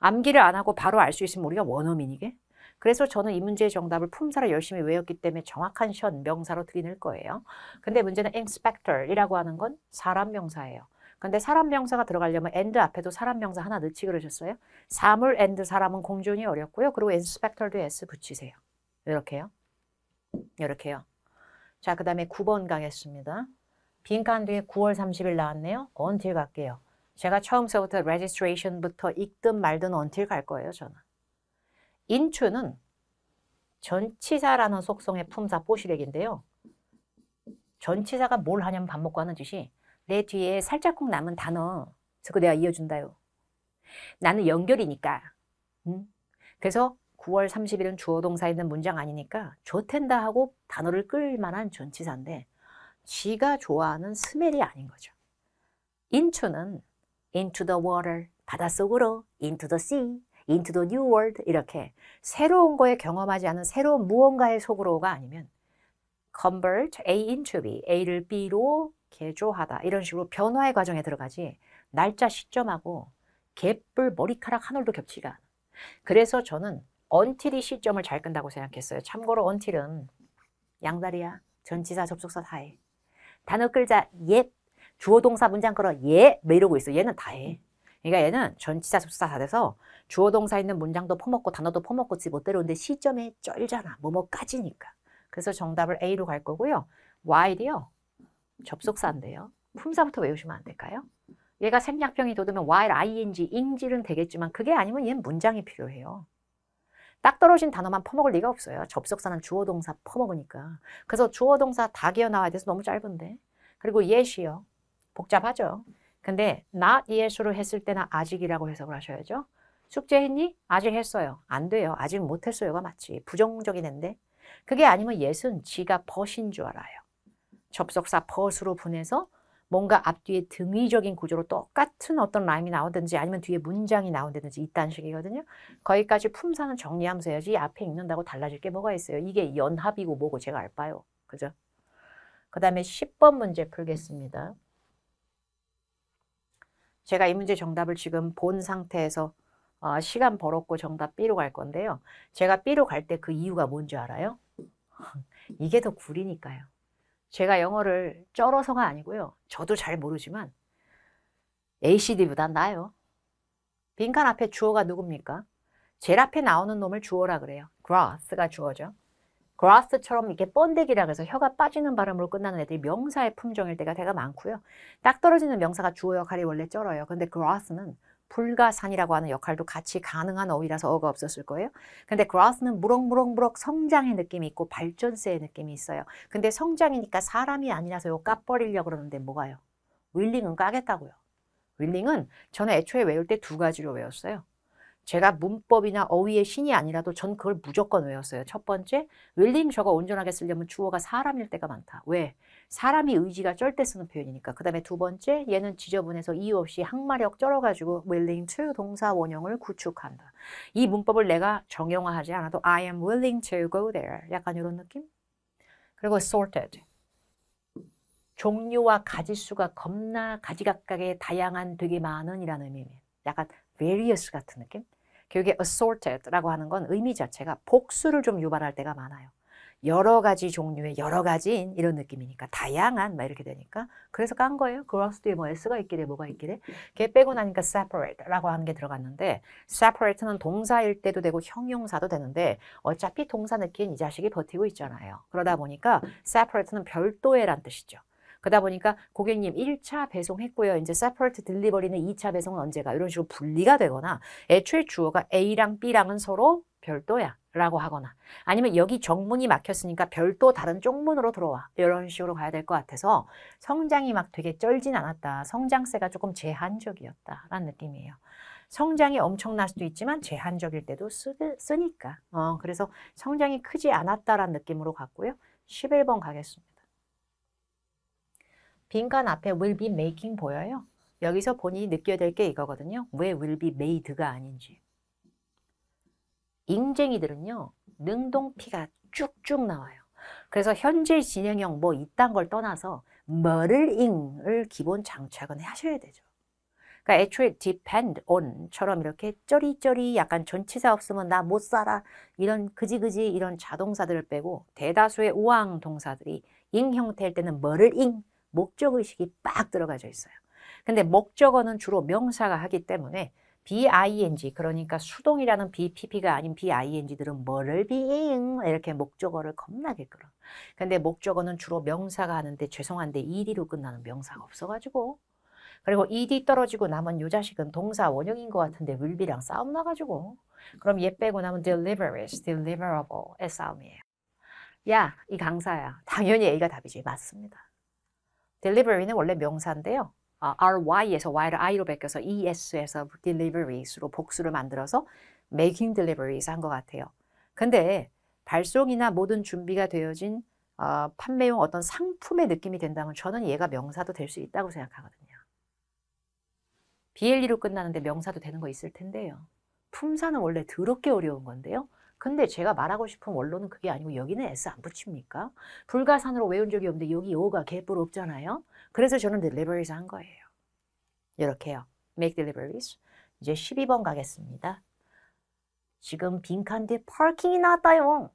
암기를 안 하고 바로 알 수 있으면 우리가 원어민이게 그래서 저는 이 문제의 정답을 품사를 열심히 외웠기 때문에 정확한 션 명사로 드리낼 거예요. 근데 문제는 inspector이라고 하는 건 사람 명사예요. 근데 사람 명사가 들어가려면 and 앞에도 사람 명사 하나 넣지 그러셨어요? 사물 and 사람은 공존이 어렵고요. 그리고 inspector도 s 붙이세요. 이렇게요. 이렇게요. 자, 그 다음에 9번 가겠습니다. 빈칸 뒤에 9월 30일 나왔네요. 언틸 갈게요. 제가 처음서부터 registration부터 읽든 말든 언틸 갈 거예요, 저는. 인추는 전치사라는 속성의 품사 보시력인데요. 전치사가 뭘 하냐면 밥 먹고 하는 짓이 내 뒤에 살짝쿵 남은 단어 그거 내가 이어준다요. 나는 연결이니까. 음? 그래서 9월 30일은 주어 동사에 있는 문장 아니니까 좋텐다 하고 단어를 끌만한 전치사인데 지가 좋아하는 스멜이 아닌 거죠. 인추는 into the water, 바닷속으로, into the sea, into the new world 이렇게 새로운 거에 경험하지 않은 새로운 무언가의 속으로가 아니면 convert A into B, A를 B로 개조하다 이런 식으로 변화의 과정에 들어가지 날짜 시점하고 갯불 머리카락 하늘도 겹치가 그래서 저는 언틸이 시점을 잘 끈다고 생각했어요. 참고로 언틸은 양다리야, 전치사, 접속사 다 해. 단어 끌자 옛, 주어동사 문장 걸어 옛, 예, 뭐 이러고 있어. 얘는 다 해. 그러니까 얘는 전치사 접속사 다 돼서 주어 동사 있는 문장도 퍼먹고 단어도 퍼먹고 집어 때려는데 시점에 쩔잖아. 뭐뭐까지니까. 그래서 정답을 A로 갈 거고요. w h i l e 요 접속사인데요. 품사부터 외우시면 안 될까요? 얘가 생략형이 돋으면 while, ing, ing질은 되겠지만 그게 아니면 얘는 문장이 필요해요. 딱 떨어진 단어만 퍼먹을 리가 없어요. 접속사는 주어 동사 퍼먹으니까. 그래서 주어 동사 다 기어 나와야 돼서 너무 짧은데. 그리고 y e s 요 복잡하죠. 근데 not yet으로 했을 때는 아직이라고 해석을 하셔야죠. 숙제했니? 아직 했어요. 안 돼요. 아직 못했어요가 맞지. 부정적인 앤데. 그게 아니면 yet은 지가 벗인 줄 알아요. 접속사 벗으로 분해서 뭔가 앞뒤에 등위적인 구조로 똑같은 어떤 라임이 나오든지 아니면 뒤에 문장이 나온다든지 이딴 식이거든요. 거기까지 품사는 정리하면서 해야지 앞에 읽는다고 달라질 게 뭐가 있어요. 이게 연합이고 뭐고 제가 알바요. 그죠? 그 다음에 10번 문제 풀겠습니다. 제가 이 문제 정답을 지금 본 상태에서 어, 시간 벌었고 정답 B로 갈 건데요. 제가 B로 갈 때 그 이유가 뭔지 알아요? 이게 더 구리니까요. 제가 영어를 쩔어서가 아니고요. 저도 잘 모르지만 ACD보다 나아요. 빈칸 앞에 주어가 누굽니까? 제 앞에 나오는 놈을 주어라 그래요. grass가 주어죠. grass처럼 이렇게 번데기라고 해서 혀가 빠지는 바람으로 끝나는 애들이 명사의 품종일 때가 되게 많고요. 딱 떨어지는 명사가 주어 역할이 원래 쩔어요. 근데 grass는 불가산이라고 하는 역할도 같이 가능한 어휘라서 어가 없었을 거예요. 근데 grass는 무럭무럭무럭 성장의 느낌이 있고 발전세의 느낌이 있어요. 근데 성장이니까 사람이 아니라서 요 까버리려고 그러는데 뭐가요? 윌링은 까겠다고요. 윌링은 저는 애초에 외울 때 두 가지로 외웠어요. 제가 문법이나 어휘의 신이 아니라도 전 그걸 무조건 외웠어요. 첫 번째, 웰링 저가 온전하게 쓰려면 주어가 사람일 때가 많다. 왜? 사람이 의지가 쩔 때 쓰는 표현이니까. 그 다음에 두 번째, 얘는 지저분해서 이유 없이 항마력 쩔어가지고 willing to 동사 원형을 구축한다. 이 문법을 내가 정형화하지 않아도 I am willing to go there. 약간 이런 느낌? 그리고 sorted. 종류와 가지수가 겁나 가지각각의 다양한 되게 많은 이라는 의미입니다. 약간 various 같은 느낌? 교육의 assorted라고 하는 건 의미 자체가 복수를 좀 유발할 때가 많아요. 여러 가지 종류의 여러 가지인 이런 느낌이니까 다양한 막 이렇게 되니까 그래서 깐 거예요. 그라스 뒤에 뭐 s가 있길래 뭐가 있길래 걔 빼고 나니까 separate라고 하는 게 들어갔는데 separate는 동사일 때도 되고 형용사도 되는데 어차피 동사 느낀 이 자식이 버티고 있잖아요. 그러다 보니까 separate는 별도의란 뜻이죠. 그러다 보니까 고객님 1차 배송했고요. 이제 separate d 는 2차 배송은 언제가 이런 식으로 분리가 되거나 애초에 주어가 A랑 B랑은 서로 별도야 라고 하거나 아니면 여기 정문이 막혔으니까 별도 다른 쪽문으로 들어와 이런 식으로 가야 될 것 같아서 성장이 막 되게 쩔진 않았다 성장세가 조금 제한적이었다 라는 느낌이에요 성장이 엄청날 수도 있지만 제한적일 때도 쓰, 니까 어, 그래서 성장이 크지 않았다라는 느낌으로 갔고요 11번 가겠습니다 빈칸 앞에 will be making 보여요? 여기서 본인이 느껴야 될 게 이거거든요. 왜 will be made가 아닌지. 잉쟁이들은요. 능동피가 쭉쭉 나와요. 그래서 현재 진행형 뭐 이딴 걸 떠나서 뭐를 i 을 기본 장착은 하셔야 되죠. 그러니까 애초에 depend on처럼 이렇게 쩌리쩌리 약간 전치사 없으면 나 못 살아 이런 그지그지 이런 자동사들을 빼고 대다수의 우왕 동사들이 잉 형태일 때는 뭐를 잉 목적의식이 빡 들어가져 있어요. 근데 목적어는 주로 명사가 하기 때문에 BING 그러니까 수동이라는 BPP가 아닌 BING들은 뭐를 being 이렇게 목적어를 겁나게 끌어. 근데 목적어는 주로 명사가 하는데 죄송한데 ED로 끝나는 명사가 없어가지고 그리고 ED 떨어지고 남은 요 자식은 동사 원형인 것 같은데 w i l l b 랑 싸움 나가지고 그럼 얘 빼고 남은 deliveries, deliverable의 싸움이에요. 야, 이 강사야. 당연히 A가 답이지. 맞습니다. delivery는 원래 명사인데요. 아, ry에서 y를 i로 바뀌서 es에서 deliveries로 복수를 만들어서 making deliveries 한 것 같아요. 근데 발송이나 모든 준비가 되어진 어, 판매용 어떤 상품의 느낌이 된다면 저는 얘가 명사도 될 수 있다고 생각하거든요. BLE로 끝나는데 명사도 되는 거 있을 텐데요. 품사는 원래 더럽게 어려운 건데요. 근데 제가 말하고 싶은 원론은 그게 아니고 여기는 S 안 붙입니까? 불가산으로 외운 적이 없는데 여기 요가 개뿔 없잖아요. 그래서 저는 deliveries 한 거예요. 이렇게요. make deliveries. 이제 12번 가겠습니다. 지금 빈칸데 뒤 파킹이 나왔다요.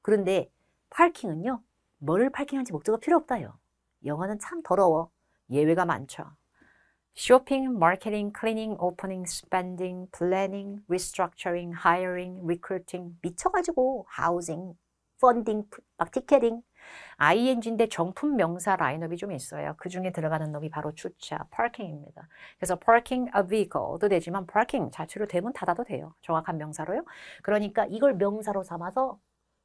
그런데 파킹은요. 뭐를 파킹는지 목적어 필요 없다요. 영어는 참 더러워. 예외가 많죠. 쇼핑, 마케팅, 클리닝, 오프닝, 스펜딩, 플래닝, 리스트럭처링, 하이어링, 리크루팅 미쳐가지고 하우징, 펀딩, 막 티켓팅 ing인데 정품 명사 라인업이 좀 있어요. 그 중에 들어가는 놈이 바로 주차, 파 a r 입니다 그래서 parking a vehicle도 되지만 parking 자체로 대문 닫아도 돼요. 정확한 명사로요. 그러니까 이걸 명사로 삼아서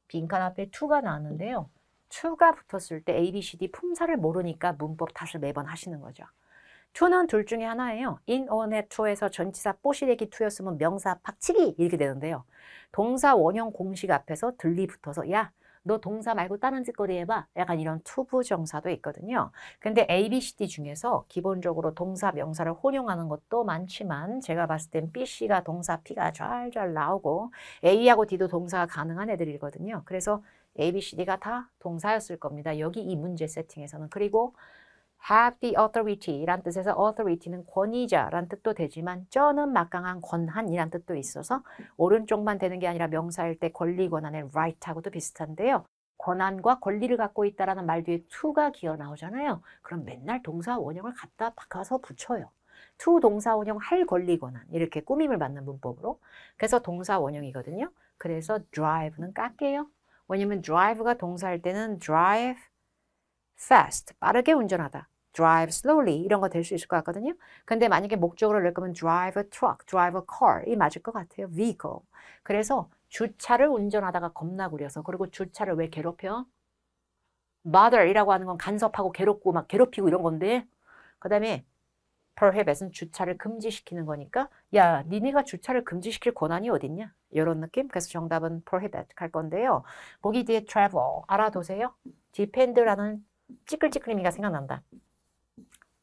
빈칸 앞에 to가 나왔는데요. to가 붙었을 때 A, B, C, D 품사를 모르니까 문법 탓을 매번 하시는 거죠. 투는 둘 중에 하나예요. 인원의 n 투에서 전치사 뽀시래기 투였으면 명사 박치기 이렇게 되는데요. 동사 원형 공식 앞에서 들리 붙어서 야 너 동사 말고 다른 짓거리 해봐 약간 이런 투부정사도 있거든요. 근데 A, B, C, D 중에서 기본적으로 동사, 명사를 혼용하는 것도 많지만 제가 봤을 땐 B, C가 동사, P가 잘 잘 나오고 A하고 D도 동사가 가능한 애들이거든요. 그래서 A, B, C, D가 다 동사였을 겁니다. 여기 이 문제 세팅에서는. 그리고 have the authority란 뜻에서 authority는 권위자란 뜻도 되지만 쩌는 막강한 권한이란 뜻도 있어서 오른쪽만 되는 게 아니라 명사일 때 권리 권한의 right하고도 비슷한데요. 권한과 권리를 갖고 있다라는 말 뒤에 to가 기어 나오잖아요. 그럼 맨날 동사 원형을 갖다 박아서 붙여요. to 동사 원형 할 권리 권한 이렇게 꾸밈을 받는 문법으로 그래서 동사 원형이거든요. 그래서 drive는 깎게요. 왜냐면 drive가 동사할 때는 drive fast 빠르게 운전하다 drive slowly 이런 거 될 수 있을 것 같거든요. 근데 만약에 목적으로 넣을 거면 drive a truck, drive a car 이 맞을 것 같아요. vehicle. 그래서 주차를 운전하다가 겁나 구려서 그리고 주차를 왜 괴롭혀? bother이라고 하는 건 간섭하고 괴롭고 막 괴롭히고 이런 건데 그 다음에 prohibit은 주차를 금지시키는 거니까 야 니네가 주차를 금지시킬 권한이 어딨냐 이런 느낌 그래서 정답은 prohibit 할 건데요 보기 뒤에 travel 알아두세요 depend라는 찌끌찌끌미가 생각난다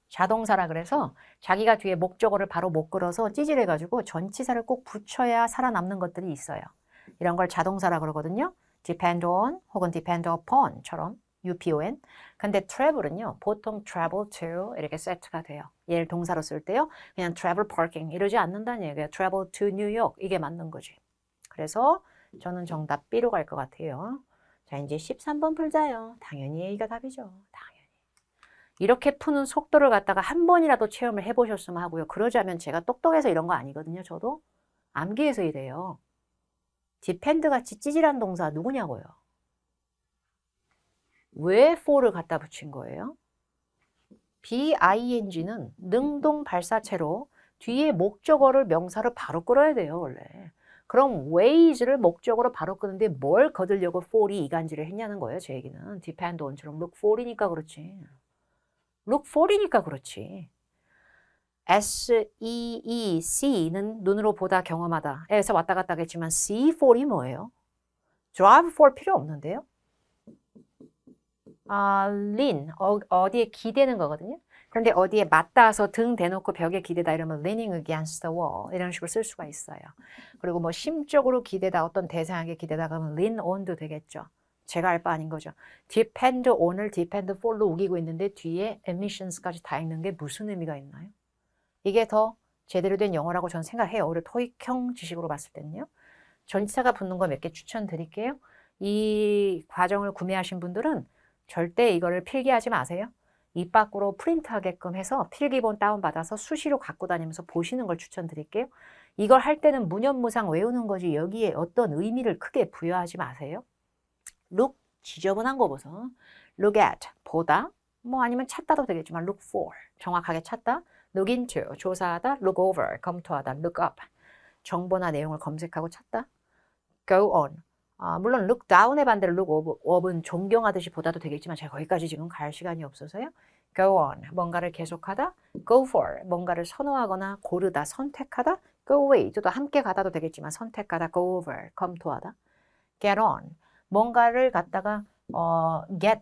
자동사라 그래서 자기가 뒤에 목적어를 바로 못 끌어서 찌질해가지고 전치사를 꼭 붙여야 살아남는 것들이 있어요. 이런 걸 자동사라 그러거든요. depend on 혹은 depend upon처럼 UPON. 근데 travel은요, 보통 travel to 이렇게 세트가 돼요. 얘를 동사로 쓸 때요, 그냥 travel parking 이러지 않는다는 얘기예요. travel to New York 이게 맞는 거지. 그래서 저는 정답 B로 갈 것 같아요. 자, 이제 13번 풀자요. 당연히 A가 답이죠. 당연히. 이렇게 푸는 속도를 갖다가 한 번이라도 체험을 해보셨으면 하고요. 그러자면 제가 똑똑해서 이런 거 아니거든요. 저도 암기해서 이래요. 디펜드 같이 찌질한 동사 누구냐고요. 왜 for를 갖다 붙인 거예요? BING는 능동 발사체로 뒤에 목적어를 명사로 바로 끌어야 돼요, 원래. 그럼 ways를 목적으로 바로 끄는데 뭘 거들려고 for이 이간질을 했냐는 거예요, 제 얘기는. depend on처럼 look for이니까 그렇지. look for이니까 그렇지. SEE, e, C는 눈으로 보다 경험하다. 에서 왔다 갔다 하겠지만 see for이 뭐예요? drive for 필요 없는데요. 아, lean, 어, 디에 기대는 거거든요. 그런데 어디에 맞닿아서 등 대놓고 벽에 기대다 이러면 leaning against the wall 이런 식으로 쓸 수가 있어요. 그리고 뭐 심적으로 기대다 어떤 대상에게 기대다 그러면 lean on도 되겠죠. 제가 알 바 아닌 거죠. depend on을 depend for로 우기고 있는데 뒤에 emissions까지 다 있는 게 무슨 의미가 있나요? 이게 더 제대로 된 영어라고 저는 생각해요. 오히려 토익형 지식으로 봤을 때는요. 전치사가 붙는 거 몇 개 추천드릴게요. 이 과정을 구매하신 분들은 절대 이거를 필기하지 마세요. 입 밖으로 프린트하게끔 해서 필기본 다운받아서 수시로 갖고 다니면서 보시는 걸 추천드릴게요. 이걸 할 때는 무념무상 외우는 거지 여기에 어떤 의미를 크게 부여하지 마세요. look 지저분한 거 보소. look at 보다 뭐 아니면 찾다도 되겠지만 look for 정확하게 찾다 look into 조사하다 look over 검토하다 look up 정보나 내용을 검색하고 찾다 go on 아, 물론 look down의 반대로 look up은 존경하듯이 보다도 되겠지만 제가 거기까지 지금 갈 시간이 없어서요 go on 뭔가를 계속하다 go for 뭔가를 선호하거나 고르다 선택하다 go away 저도 함께 가다도 되겠지만 선택하다 go over 검토하다 get on 뭔가를 갖다가 어, get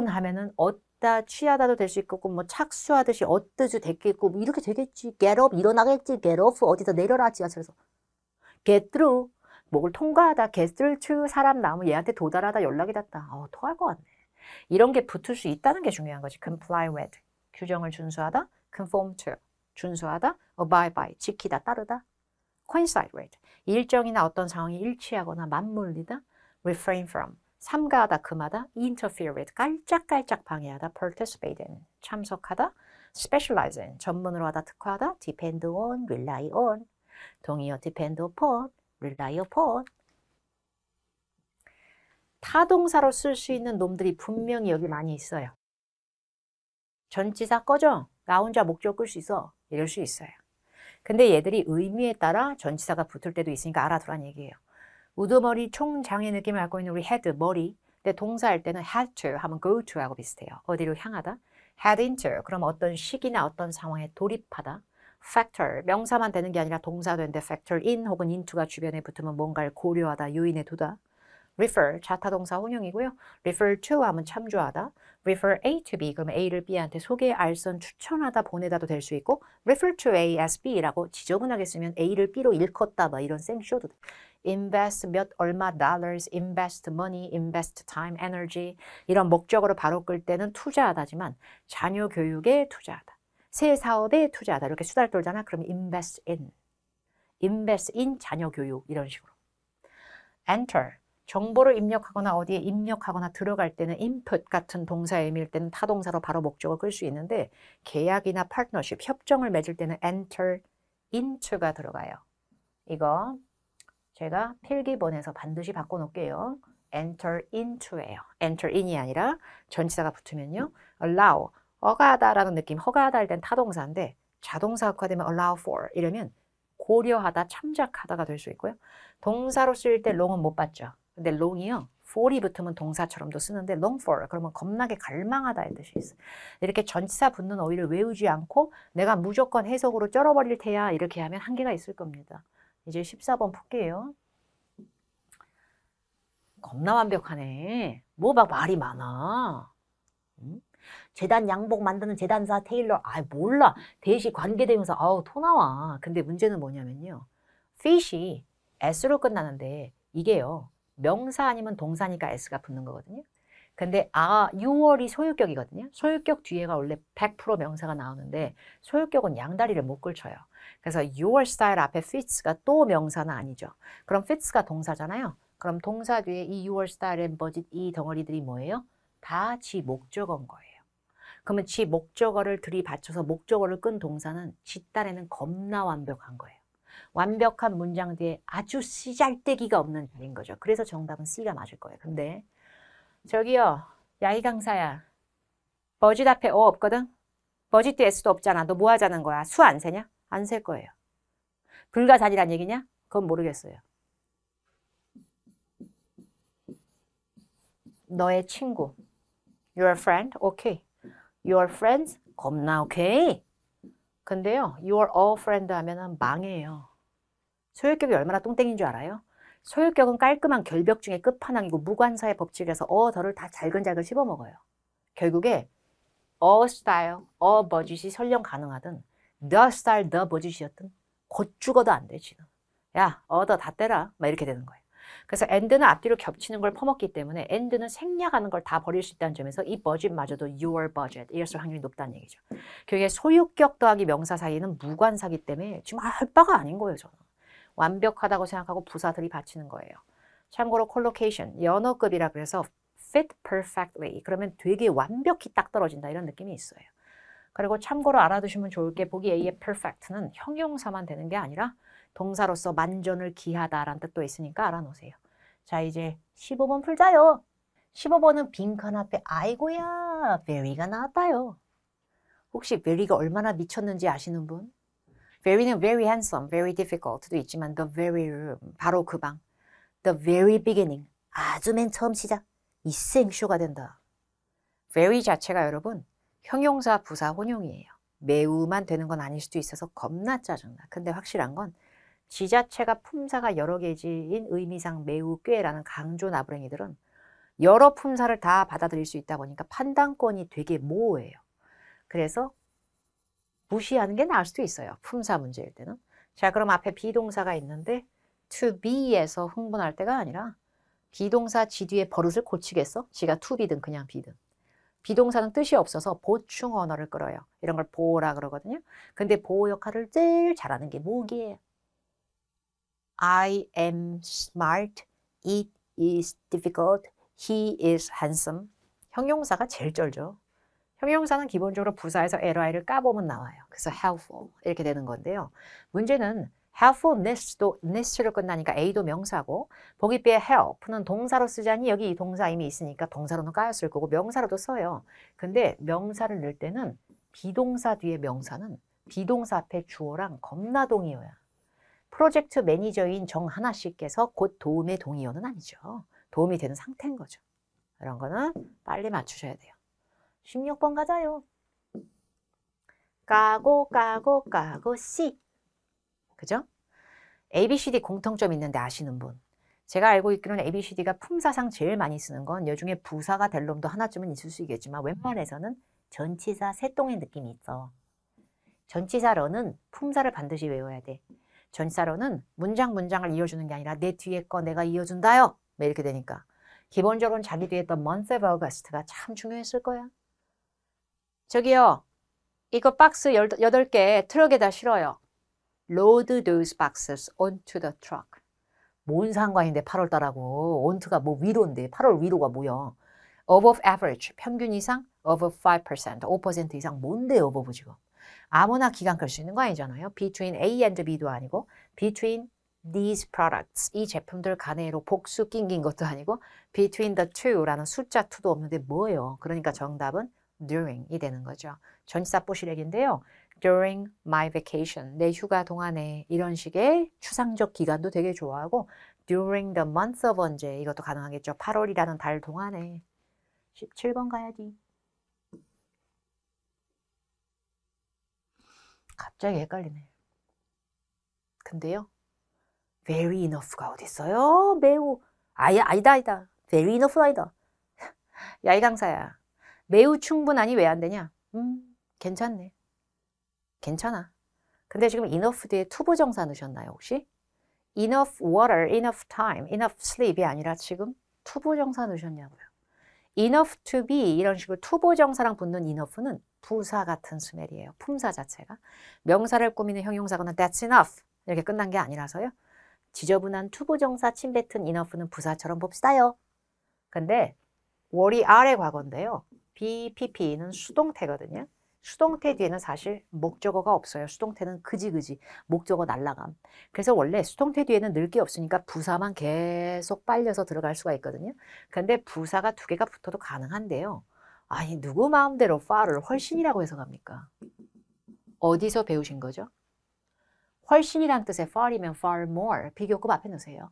on 하면은 얻다 취하다도 될 수 있고 뭐 착수하듯이 얻듯이 됐겠고 뭐 이렇게 되겠지 get up 일어나겠지 get off 어디서 내려라 지하철에서 get through 목을 통과하다 get through 사람 나무 얘한테 도달하다 연락이 닿다 어 토할 것 같네 이런 게 붙을 수 있다는 게 중요한 거지 comply with 규정을 준수하다 conform to 준수하다 abide by 지키다 따르다 coincide with 일정이나 어떤 상황이 일치하거나 맞물리다 refrain from 삼가하다 금하다 interfere with 깔짝깔짝 방해하다 participate in 참석하다 specialize in 전문으로 하다 특화하다 depend on rely on 동의어 depend upon rely upon 타동사로 쓸 수 있는 놈들이 분명히 여기 많이 있어요. 전치사 꺼져. 나 혼자 목적 끌 수 있어. 이럴 수 있어요. 근데 얘들이 의미에 따라 전치사가 붙을 때도 있으니까 알아두란 얘기예요. 우두머리 총장의 느낌을 갖고 있는 우리 헤드, 머리. 근데 동사할 때는 head to 하면 go to하고 비슷해요. 어디로 향하다? head into. 그럼 어떤 시기나 어떤 상황에 돌입하다. factor, 명사만 되는 게 아니라 동사도 있는데 factor in 혹은 into가 주변에 붙으면 뭔가를 고려하다, 요인에 두다. refer, 자타동사 혼용이고요. refer to 하면 참조하다. refer A to B, 그럼 A를 B한테 소개, 알선, 추천하다, 보내다도 될 수 있고 refer to A as B라고 지저분하게 쓰면 A를 B로 일컫다, 막 이런 쌩쇼도 돼. invest 몇 얼마 dollars, invest money, invest time, energy 이런 목적으로 바로 끌 때는 투자하다지만 자녀 교육에 투자하다. 새 사업에 투자하다. 이렇게 수다를 떨잖아. 그럼 invest in. invest in 자녀 교육 이런 식으로. enter 정보를 입력하거나 어디에 입력하거나 들어갈 때는 input 같은 동사의 의미일 때는 타동사로 바로 목적을 끌 수 있는데 계약이나 파트너십, 협정을 맺을 때는 enter into가 들어가요. 이거 제가 필기본에서 반드시 바꿔놓을게요. enter into예요. enter in이 아니라 전치사가 붙으면요. allow, 허가하다라는 느낌, 허가하다 할 땐 타동사인데 자동사학화되면 allow for 이러면 고려하다, 참작하다가 될 수 있고요. 동사로 쓰때 long은 못 봤죠. 근데 long이요. for이 붙으면 동사처럼도 쓰는데 long for 그러면 겁나게 갈망하다의 뜻이 있어. 이렇게 전치사 붙는 어휘를 외우지 않고 내가 무조건 해석으로 쩔어버릴 테야 이렇게 하면 한계가 있을 겁니다. 이제 14번 볼게요. 겁나 완벽하네. 뭐 막 말이 많아. 재단 양복 만드는 재단사 테일러 아 몰라 대시 관계되면서 아우 토 나와 근데 문제는 뭐냐면요 fish이 s로 끝나는데 이게요 명사 아니면 동사니까 s가 붙는 거거든요 근데 아, 6월이 소유격이거든요. 소유격 뒤에가 원래 100% 명사가 나오는데 소유격은 양다리를 못 걸쳐요. 그래서 6월 스타일 앞에 fits가 또 명사는 아니죠. 그럼 fits가 동사잖아요. 그럼 동사 뒤에 이 6월 스타일은 e 지이 덩어리들이 뭐예요? 다 지 목적어인 거예요. 그러면 지 목적어를 들이받쳐서 목적어를 끈 동사는 지 딸에는 겁나 완벽한 거예요. 완벽한 문장 뒤에 아주 씨잘데기가 없는 자인 거죠. 그래서 정답은 C가 맞을 거예요. 근데 저기요, 야이 강사야. 버짓 앞에 어 없거든? 버짓 뒤에 S도 없잖아. 너 뭐 하자는 거야? 수 안 세냐? 안 셀 거예요. 불가산이란 얘기냐? 그건 모르겠어요. 너의 친구. Your friend? Okay. Your friends? 겁나 Okay. 근데요, your all friend 하면 은 망해요. 소유격이 얼마나 똥땡인 줄 알아요? 소유격은 깔끔한 결벽 중에 끝판왕이고 무관사의 법칙에서 어더를 다 잘근잘근 씹어먹어요. 결국에 어 스타일, 어 버짓이 설령 가능하든 더 스타일, 더 버짓이었든 곧 죽어도 안 돼, 지금. 야, 어더 다 때라. 막 이렇게 되는 거예요. 그래서 엔드는 앞뒤로 겹치는 걸 퍼먹기 때문에 엔드는 생략하는 걸 다 버릴 수 있다는 점에서 이 버짓마저도 your budget 이랬을 확률이 높다는 얘기죠. 결국에 소유격 더하기 명사 사이는 에 무관사기 때문에 지금 할 바가 아닌 거예요, 저는. 완벽하다고 생각하고 부사들이 받치는 거예요. 참고로 콜로케이션, 연어급이라 그래서 fit perfectly 그러면 되게 완벽히 딱 떨어진다 이런 느낌이 있어요. 그리고 참고로 알아두시면 좋을 게 보기 A의 perfect는 형용사만 되는 게 아니라 동사로서 만전을 기하다라는 뜻도 있으니까 알아놓으세요. 자 이제 15번 풀자요. 15번은 빈칸 앞에 아이고야 베리가 나왔다요. 혹시 베리가 얼마나 미쳤는지 아시는 분? very는 very handsome, very difficult도 있지만 the very room, 바로 그 방. the very beginning, 아주 맨 처음 시작, 이생쇼가 된다. very 자체가 여러분 형용사, 부사, 혼용이에요. 매우만 되는 건 아닐 수도 있어서 겁나 짜증나. 근데 확실한 건 지자체가 품사가 여러 개지인 의미상 매우 꾀라는 강조 나부랭이들은 여러 품사를 다 받아들일 수 있다 보니까 판단권이 되게 모호해요. 그래서 무시하는 게 나을 수도 있어요. 품사 문제일 때는. 자, 그럼 앞에 비동사가 있는데 to be에서 흥분할 때가 아니라 비동사 지 뒤에 버릇을 고치겠어? 지가 to be든 그냥 be든. 비동사는 뜻이 없어서 보충 언어를 끌어요. 이런 걸 보호라 그러거든요. 근데 보호 역할을 제일 잘하는 게목기에요 I am smart. It is difficult. He is handsome. 형용사가 제일 쩔죠. 형용사는 기본적으로 부사에서 LI를 까보면 나와요. 그래서 helpful 이렇게 되는 건데요. 문제는 helpfulness도 ness로 끝나니까 A도 명사고 보기비에 help는 동사로 쓰자니 여기 이 동사 이미 있으니까 동사로는 까였을 거고 명사로도 써요. 근데 명사를 넣을 때는 비동사 뒤에 명사는 비동사 앞에 주어랑 겁나 동의어야. 프로젝트 매니저인 정하나 씨께서 곧 도움의 동의어는 아니죠. 도움이 되는 상태인 거죠. 이런 거는 빨리 맞추셔야 돼요. 16번 가자요. 까고 까고 까고 씨. 그죠? ABCD 공통점 있는데 아시는 분. 제가 알고 있기로는 ABCD가 품사상 제일 많이 쓰는 건 여중에 부사가 될 놈도 하나쯤은 있을 수 있겠지만 웬만해서는 전치사 새똥의 느낌이 있어. 전치사로는 품사를 반드시 외워야 돼. 전치사로는 문장 문장을 이어주는 게 아니라 내 뒤에 거 내가 이어준다요. 이렇게 되니까 기본적으로는 자기 뒤에 있던 month of August가 참 중요했을 거야. 저기요. 이거 박스 8개 트럭에다 실어요. Load those boxes onto the truck. 뭔 상관인데 8월달하고 onto가 뭐 위로인데 8월 위로가 뭐야. above average, 평균 이상, above 5%, 5% 이상 뭔데 a b o v e 지금. 아무나 기간 끌 수 있는 거 아니잖아요. between A and B도 아니고 between these products, 이 제품들 간에로 복수 낑긴 것도 아니고 between the two라는 숫자 2도 없는데 뭐예요. 그러니까 정답은 during이 되는 거죠. 전치사 보시렉인데요. during my vacation, 내 휴가 동안에 이런 식의 추상적 기간도 되게 좋아하고 during the month of 언제 이것도 가능하겠죠. 8월이라는 달 동안에 17번 가야지. 갑자기 헷갈리네. 근데요. very enough가 어디 있어요? 매우 아야 아니다 아니다. very enough 아니다. 야이 강사야. 매우 충분하니 왜 안 되냐? 음, 괜찮네. 괜찮아. 근데 지금 enough 뒤에 투부 정사 넣으셨나요, 혹시? enough water, enough time, enough sleep이 아니라 지금 투부 정사 넣으셨냐고요. enough to be 이런 식으로 투보 정사랑 붙는 enough는 부사 같은 스멜이에요. 품사 자체가. 명사를 꾸미는 형용사거나 that's enough 이렇게 끝난 게 아니라서요. 지저분한 투보 정사 침뱉은 enough는 부사처럼 봅시다요. 근데 월이 아래 과거인데요. BPP는 수동태거든요. 수동태 뒤에는 사실 목적어가 없어요. 수동태는 그지그지 목적어 날라감. 그래서 원래 수동태 뒤에는 늘 게 없으니까 부사만 계속 빨려서 들어갈 수가 있거든요. 그런데 부사가 두 개가 붙어도 가능한데요. 아니 누구 마음대로 파를 훨씬이라고 해석합니까? 어디서 배우신 거죠? 훨씬이란 뜻의 far이면 far more 비교급 앞에 놓으세요.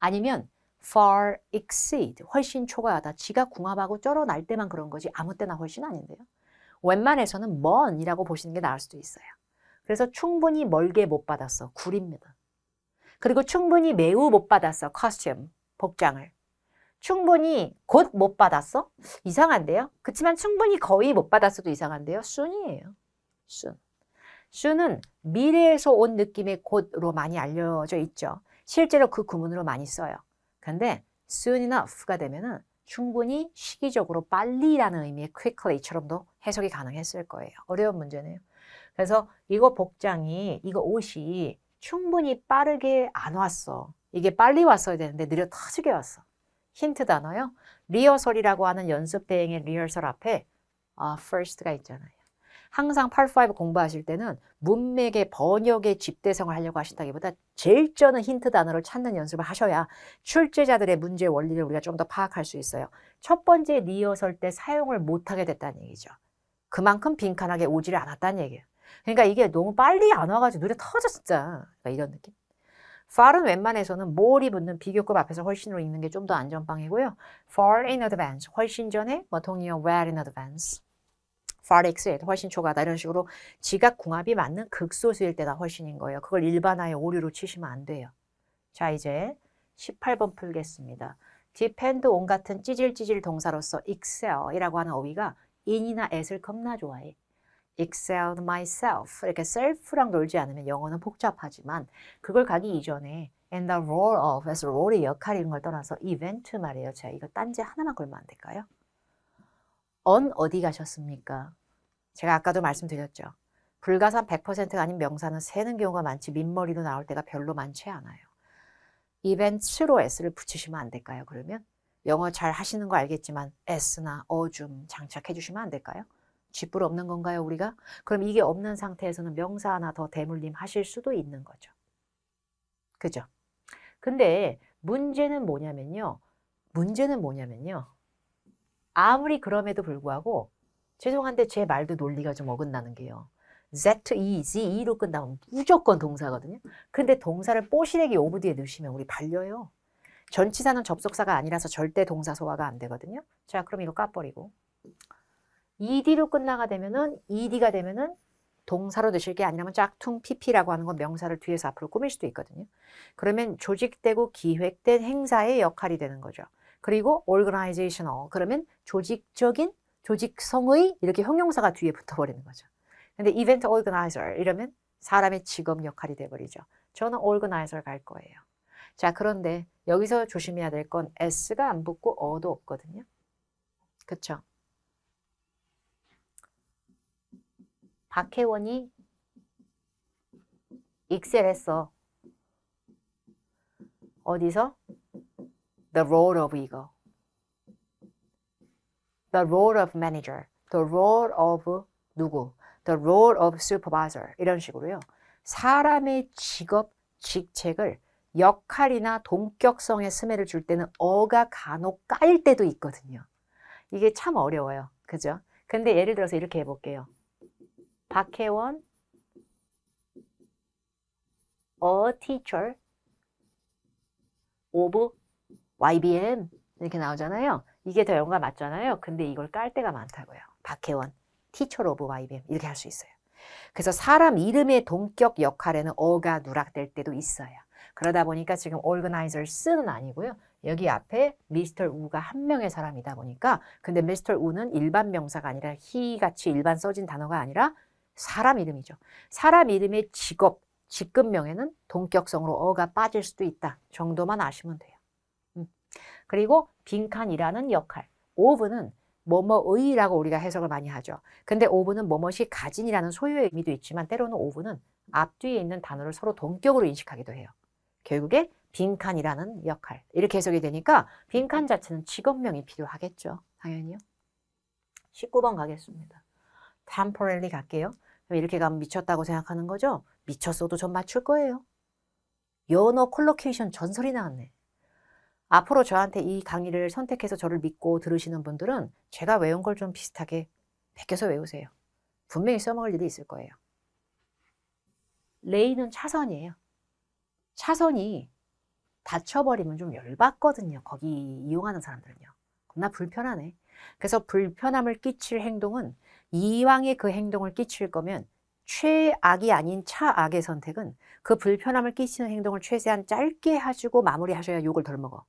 아니면 far exceed 훨씬 초과하다. 지가 궁합하고 쩔어날 때만 그런 거지 아무 때나 훨씬 아닌데요. 웬만해서는 먼이라고 보시는 게 나을 수도 있어요. 그래서 충분히 멀게 못 받았어. 굴입니다. 그리고 충분히 매우 못 받았어. 커스튬, 복장을. 충분히 곧 못 받았어? 이상한데요. 그렇지만 충분히 거의 못 받았어도 이상한데요. 순이에요. 순. 순은 미래에서 온 느낌의 곧으로 많이 알려져 있죠. 실제로 그 구문으로 많이 써요. 근데 soon enough가 되면은 충분히 시기적으로 빨리라는 의미의 quickly처럼도 해석이 가능했을 거예요. 어려운 문제네요. 그래서 이거 복장이, 이거 옷이 충분히 빠르게 안 왔어. 이게 빨리 왔어야 되는데 느려 터지게 왔어. 힌트 단어요. 리허설이라고 하는 연습 대행의 리허설 앞에 아, first가 있잖아요. 항상 85 공부하실 때는 문맥의 번역의 집대성을 하려고 하신다기보다 제일 저는 힌트 단어를 찾는 연습을 하셔야 출제자들의 문제 원리를 우리가 좀 더 파악할 수 있어요. 첫 번째 리허설 때 사용을 못하게 됐다는 얘기죠. 그만큼 빈칸하게 오지를 않았다는 얘기예요. 그러니까 이게 너무 빨리 안 와가지고 눈에 터져 진짜 그러니까 이런 느낌. far은 웬만해서는 m o 이 붙는 비교급 앞에서 훨씬으로 읽는 게 좀 더 안전빵이고요. far in advance, 훨씬 전에 뭐 동의어 well in advance. FRX에 훨씬 초과다 이런 식으로 지각 궁합이 맞는 극소수일 때가 훨씬인 거예요. 그걸 일반화의 오류로 치시면 안 돼요. 자 이제 18번 풀겠습니다. depend on 같은 찌질찌질 동사로서 excel이라고 하는 어휘가 in이나 at을 겁나 좋아해. excelled myself 이렇게 self랑 놀지 않으면 영어는 복잡하지만 그걸 가기 이전에 and the role of as role의 역할 인걸 떠나서 event 말이에요. 제가 이거 딴지 하나만 걸면 안 될까요? on 어디 가셨습니까? 제가 아까도 말씀드렸죠. 불가산 100%가 아닌 명사는 새는 경우가 많지 민머리로 나올 때가 별로 많지 않아요. 이벤트로 s를 붙이시면 안 될까요? 그러면 영어 잘 하시는 거 알겠지만 s나 어좀 장착해 주시면 안 될까요? 쥐뿔 없는 건가요 우리가? 그럼 이게 없는 상태에서는 명사 하나 더 대물림 하실 수도 있는 거죠. 그죠? 근데 문제는 뭐냐면요. 문제는 뭐냐면요. 아무리 그럼에도 불구하고 죄송한데 제 말도 논리가 좀 어긋나는 게요. ZE, ZE로 끝나면 무조건 동사거든요. 근데 동사를 뽀시내기 오브 뒤에 넣으시면 우리 발려요. 전치사는 접속사가 아니라서 절대 동사 소화가 안 되거든요. 자, 그럼 이거 까버리고. ED로 끝나가 되면은, ED가 되면은 동사로 넣으실게 아니라면 짝퉁 PP라고 하는 건 명사를 뒤에서 앞으로 꾸밀 수도 있거든요. 그러면 조직되고 기획된 행사의 역할이 되는 거죠. 그리고 organizational, 그러면 조직적인 조직성의 이렇게 형용사가 뒤에 붙어버리는 거죠. 근데 event o r g a 이러면 사람의 직업 역할이 돼버리죠. 저는 o r g a n i 갈 거예요. 자, 그런데 여기서 조심해야 될 건 s가 안 붙고 어도 없거든요. 그쵸? 박혜원이 익셀에서 어디서? The role of 이거. the role of manager, the role of 누구, the role of supervisor 이런 식으로요. 사람의 직업, 직책을 역할이나 동격성의 스매를 줄 때는 어가 간혹 깔 때도 있거든요. 이게 참 어려워요. 그죠? 근데 예를 들어서 이렇게 해볼게요. 박혜원 a teacher of YBM 이렇게 나오잖아요. 이게 더 영가 맞잖아요. 근데 이걸 깔 때가 많다고요. 박혜원, 티처 오브 YBM 이렇게 할 수 있어요. 그래서 사람 이름의 동격 역할에는 어가 누락될 때도 있어요. 그러다 보니까 지금 organizers는 아니고요. 여기 앞에 미스터 우가 한 명의 사람이다 보니까 근데 미스터 우는 일반 명사가 아니라 he 같이 일반 써진 단어가 아니라 사람 이름이죠. 사람 이름의 직업, 직급명에는 동격성으로 어가 빠질 수도 있다 정도만 아시면 돼요. 그리고 빈칸이라는 역할, 오브은 뭐뭐의라고 우리가 해석을 많이 하죠. 근데 오브은뭐뭐시 가진이라는 소유의 의미도 있지만 때로는 오브은 앞뒤에 있는 단어를 서로 동격으로 인식하기도 해요. 결국에 빈칸이라는 역할 이렇게 해석이 되니까 빈칸 자체는 직업명이 필요하겠죠. 당연히요. 19번 가겠습니다. temporarily 갈게요. 그럼 이렇게 가면 미쳤다고 생각하는 거죠? 미쳤어도 전 맞출 거예요. 연어 콜로케이션 전설이 나왔네. 앞으로 저한테 이 강의를 선택해서 저를 믿고 들으시는 분들은 제가 외운 걸 좀 비슷하게 베껴서 외우세요. 분명히 써먹을 일이 있을 거예요. 레이는 차선이에요. 차선이 다쳐버리면 좀 열받거든요. 거기 이용하는 사람들은요. 겁나 불편하네. 그래서 불편함을 끼칠 행동은 이왕에 그 행동을 끼칠 거면 최악이 아닌 차악의 선택은 그 불편함을 끼치는 행동을 최대한 짧게 하시고 마무리하셔야 욕을 덜 먹어.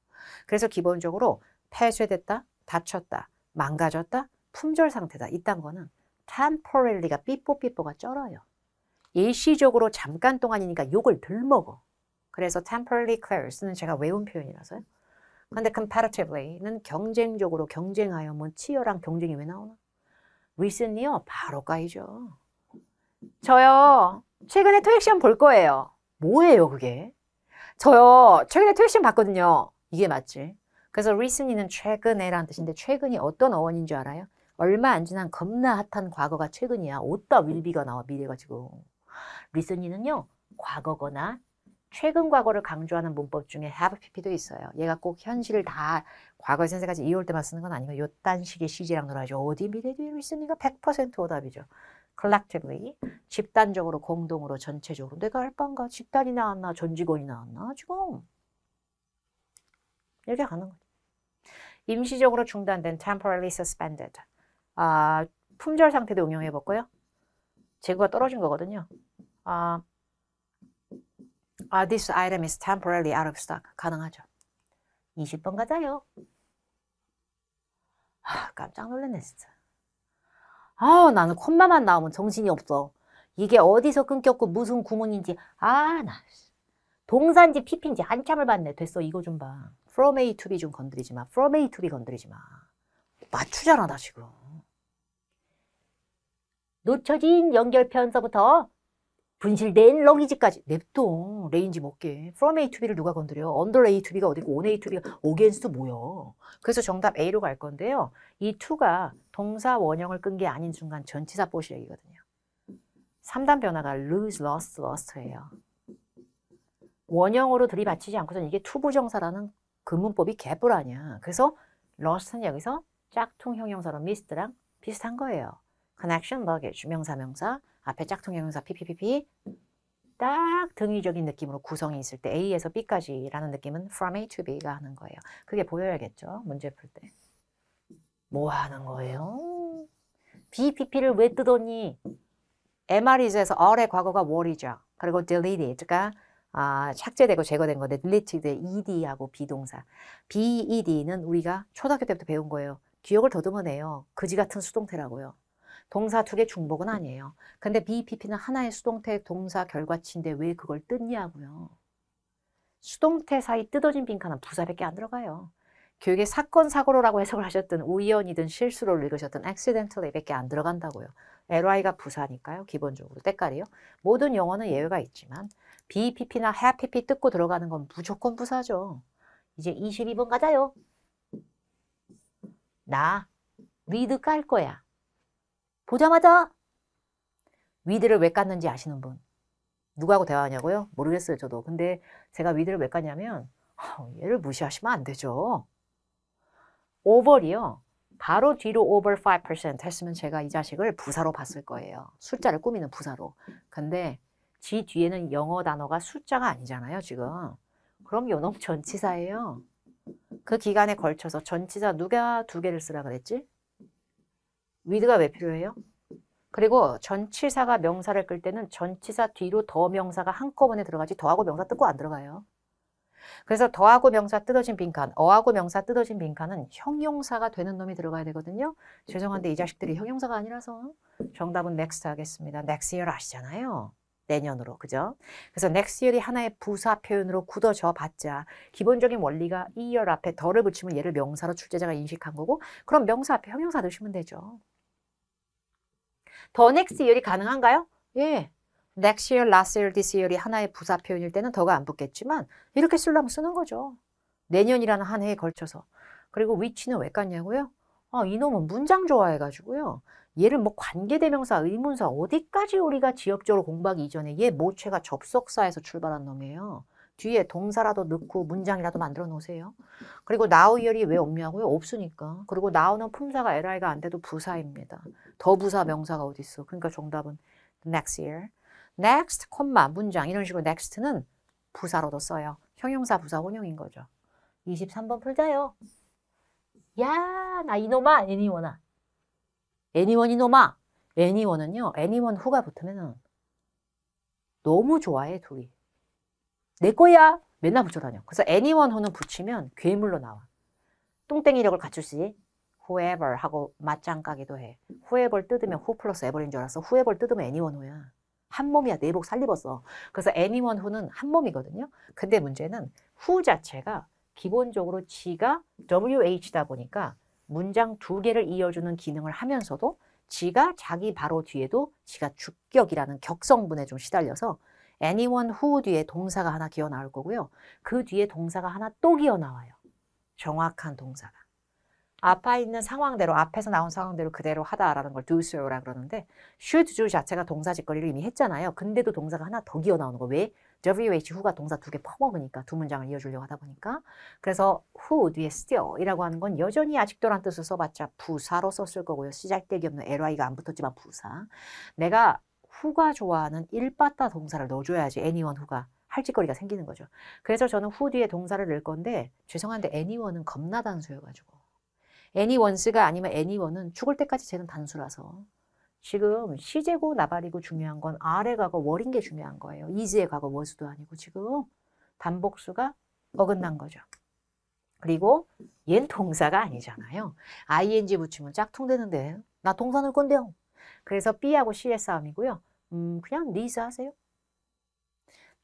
그래서 기본적으로 폐쇄됐다, 다쳤다, 망가졌다, 품절 상태다. 이딴 거는 temporarily가 삐뽀삐뽀가 쩔어요. 일시적으로 잠깐 동안이니까 욕을 덜 먹어. 그래서 temporarily clears는 제가 외운 표현이라서요. 근데 comparatively는 경쟁적으로 경쟁하여 뭐 치열한 경쟁이 왜 나오나? recently요? 바로 까이죠. 저요. 최근에 토익 시험 볼 거예요. 뭐예요 그게? 저요. 최근에 토익 시험 봤거든요. 이게 맞지. 그래서 recently는 최근에라는 뜻인데 최근이 어떤 어원인 줄 알아요? 얼마 안 지난 겁나 핫한 과거가 최근이야. 오디다 willbe가 나와 미래가 지금. recently는요. 과거거나 최근 과거를 강조하는 문법 중에 have pp도 있어요. 얘가 꼭 현실을 다 과거의 선생까지 이올 때만 쓰는 건 아니고 요딴 식의 시제랑 놀아죠 어디 미래도 recently가 100% 오답이죠. collectively 집단적으로 공동으로 전체적으로 내가 할바인가 집단이 나왔나 전 직원이 나왔나 지금 이렇게 가는 거죠. 임시적으로 중단된 temporarily suspended. 아, 품절 상태도 응용해 볼고요. 재고가 떨어진 거거든요. 아, 아, this item is temporarily out of stock. 가능하죠. 20번 가자요. 아, 깜짝 놀랐네, 진짜. 아우, 나는 콤마만 나오면 정신이 없어. 이게 어디서 끊겼고 무슨 구문인지, 아, 나. 동산지 피핀지 한참을 봤네. 됐어, 이거 좀 봐. from A to B 좀 건드리지 마. from A to B 건드리지 마. 맞추잖아, 나 지금. 놓쳐진 연결편서부터 분실된 러기지까지 냅둬 레인지 먹게 from A to B를 누가 건드려 under A to B가 어디고 on A to B가 against 뭐여 그래서 정답 A로 갈 건데요 이 to가 동사 원형을 끈 게 아닌 순간 전치사 보시력이거든요 3단 변화가 lose, lost, lost예요 원형으로 들이받치지 않고선 이게 투 o 부정사라는 근문법이 개뿔하냐. 그래서 lost는 여기서 짝퉁 형용사로 mist랑 비슷한 거예요. connection, luggage, 명사, 명사, 앞에 짝퉁 형용사 PPPP 딱 등위적인 느낌으로 구성이 있을 때 A에서 B까지라는 느낌은 from A to B가 하는 거예요. 그게 보여야겠죠. 문제 풀 때. 뭐 하는 거예요? BPP를 왜 뜨더니 MR is에서 all의 과거가 w a r 이죠. 그리고 deleted, 그러니까 아, 삭제되고 제거된 건데 deleted ed하고 비동사 bed는 우리가 초등학교 때부터 배운 거예요. 기억을 더듬어내요. 그지 같은 수동태라고요. 동사 두 개 중복은 아니에요. 근데 BPP는 하나의 수동태 동사 결과치인데 왜 그걸 뜯냐고요. 수동태 사이 뜯어진 빈칸은 부사밖에 안 들어가요. 교육의 사건 사고로라고 해석을 하셨던 우연이든 실수로 읽으셨던 accidentally밖에 안 들어간다고요. li가 부사니까요. 기본적으로 때깔이요. 모든 영어는 예외가 있지만 BPP나 HAPP 뜯고 들어가는 건 무조건 부사죠. 이제 22번 가자요. 나 위드 깔 거야. 보자마자 위드를 왜 깠는지 아시는 분? 누구하고 대화하냐고요? 모르겠어요 저도. 근데 제가 위드를 왜 깠냐면 얘를 무시하시면 안 되죠. 오버리요 바로 뒤로 over 5% 했으면 제가 이 자식을 부사로 봤을 거예요. 숫자를 꾸미는 부사로. 근데 지 뒤에는 영어 단어가 숫자가 아니잖아요, 지금. 그럼 요 놈 전치사예요. 그 기간에 걸쳐서 전치사 누가 두 개를 쓰라 그랬지? 위드가 왜 필요해요? 그리고 전치사가 명사를 끌 때는 전치사 뒤로 더 명사가 한꺼번에 들어가지 더하고 명사 뜯고 안 들어가요. 그래서 더하고 명사 뜯어진 빈칸, 어하고 명사 뜯어진 빈칸은 형용사가 되는 놈이 들어가야 되거든요. 죄송한데 이 자식들이 형용사가 아니라서 정답은 넥스트 하겠습니다. 넥스 열아시잖아요 내년으로 그죠? 그래서 next year이 하나의 부사 표현으로 굳어져 봤자 기본적인 원리가 year 앞에 덜을 붙이면 얘를 명사로 출제자가 인식한 거고 그럼 명사 앞에 형용사 넣으시면 되죠. 더 next year이 가능한가요? 예. next year, last year, this year이 하나의 부사 표현일 때는 더가 안 붙겠지만 이렇게 쓰려면 쓰는 거죠. 내년이라는 한 해에 걸쳐서. 그리고 위치는 왜 깠냐고요? 아, 이놈은 문장 좋아해가지고요. 얘를 뭐 관계대명사, 의문사 어디까지 우리가 지역적으로 공부하기 이전에 얘 모체가 접속사에서 출발한 놈이에요. 뒤에 동사라도 넣고 문장이라도 만들어 놓으세요. 그리고 now h e 이왜 없냐고요? 없으니까. 그리고 now는 품사가 li가 안 돼도 부사입니다. 더 부사 명사가 어디 있어? 그러니까 정답은 next year. next, 콤마 문장 이런 식으로 next는 부사로도 써요. 형용사 부사 혼용인 거죠. 23번 풀자요. 야, 나 이놈아, 애니원아. 애니원 이놈아. 애니원은요. 애니원 후가 붙으면 너무 좋아해 둘이. 내 거야. 맨날 붙여다녀. 그래서 a n y 후는 붙이면 괴물로 나와. 똥땡이력을 갖추지. whoever 하고 맞짱 까기도 해. whoever 뜯으면 who 플러스 ever인 줄 알았어. whoever 뜯으면 a n y 후야. 한 몸이야. 내복 살립었어. 그래서 a n y 후는 한 몸이거든요. 근데 문제는 w 자체가 기본적으로 지가 wh다 보니까 문장 두 개를 이어주는 기능을 하면서도 지가 자기 바로 뒤에도 지가 주격이라는 격성분에 좀 시달려서 anyone who 뒤에 동사가 하나 기어 나올 거고요. 그 뒤에 동사가 하나 또 기어 나와요. 정확한 동사가. 앞에 있는 상황대로 앞에서 나온 상황대로 그대로 하다라는 걸 do so라 그러는데 should do 자체가 동사 짓거리를 이미 했잖아요. 근데도 동사가 하나 더 기어 나오는 거 왜? WHWho가 동사 두 개 퍼먹으니까 두 문장을 이어주려고 하다 보니까 그래서 who 뒤에 still이라고 하는 건 여전히 아직도란 뜻을 써봤자 부사로 썼을 거고요. 시작되기 없는 ly가 안 붙었지만 부사. 내가 후가 좋아하는 일바다 동사를 넣어줘야지 anyone w 가할 짓거리가 생기는 거죠. 그래서 저는 후 뒤에 동사를 넣을 건데 죄송한데 anyone은 겁나 단수여가지고 anyone's가 아니면 anyone은 죽을 때까지 쟤는 단수라서 지금 시제고 나발이고 중요한 건 아래 과거 월인 게 중요한 거예요. 이즈의 과거 워즈도 아니고 지금 단복수가 어긋난 거죠. 그리고 얜 동사가 아니잖아요. ing 붙이면 짝퉁되는데 나 동사 넣 건데요. 그래서 B하고 C의 싸움이고요. 음, 그냥 니즈 하세요.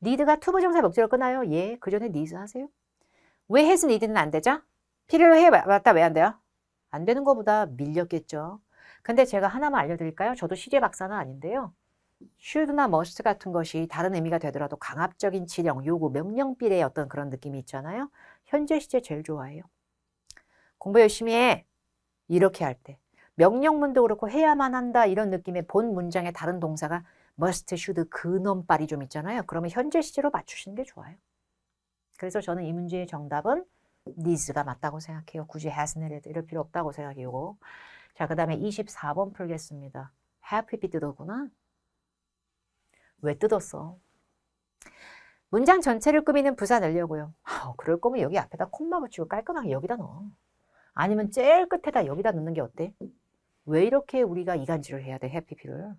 니드가 투부정사 목적을 끊어요. 예, 그 전에 니즈 하세요. 왜 해서 니드는 안 되죠? 필요로 해 맞다 왜 안 돼요? 안 되는 거보다 밀렸겠죠. 근데 제가 하나만 알려드릴까요? 저도 시제 박사는 아닌데요. 슈드나 머스트 같은 것이 다른 의미가 되더라도 강압적인 지령, 요구, 명령비례의 어떤 그런 느낌이 있잖아요. 현재 시제 제일 좋아해요. 공부 열심히 해. 이렇게 할 때. 명령문도 그렇고 해야만 한다 이런 느낌의 본 문장의 다른 동사가 must, should, 그놈빨이 좀 있잖아요. 그러면 현재 시제로 맞추시는 게 좋아요. 그래서 저는 이 문제의 정답은 needs가 맞다고 생각해요. 굳이 has는 이럴 필요 없다고 생각해요. 자, 그 다음에 24번 풀겠습니다. happy 뜯어구나. 왜 뜯었어? 문장 전체를 꾸미는 부사 내려고요. 아, 그럴 거면 여기 앞에다 콤마 붙이고 깔끔하게 여기다 넣어. 아니면 제일 끝에다 여기다 넣는 게 어때? 왜 이렇게 우리가 이간질을 해야 돼, 해피피를?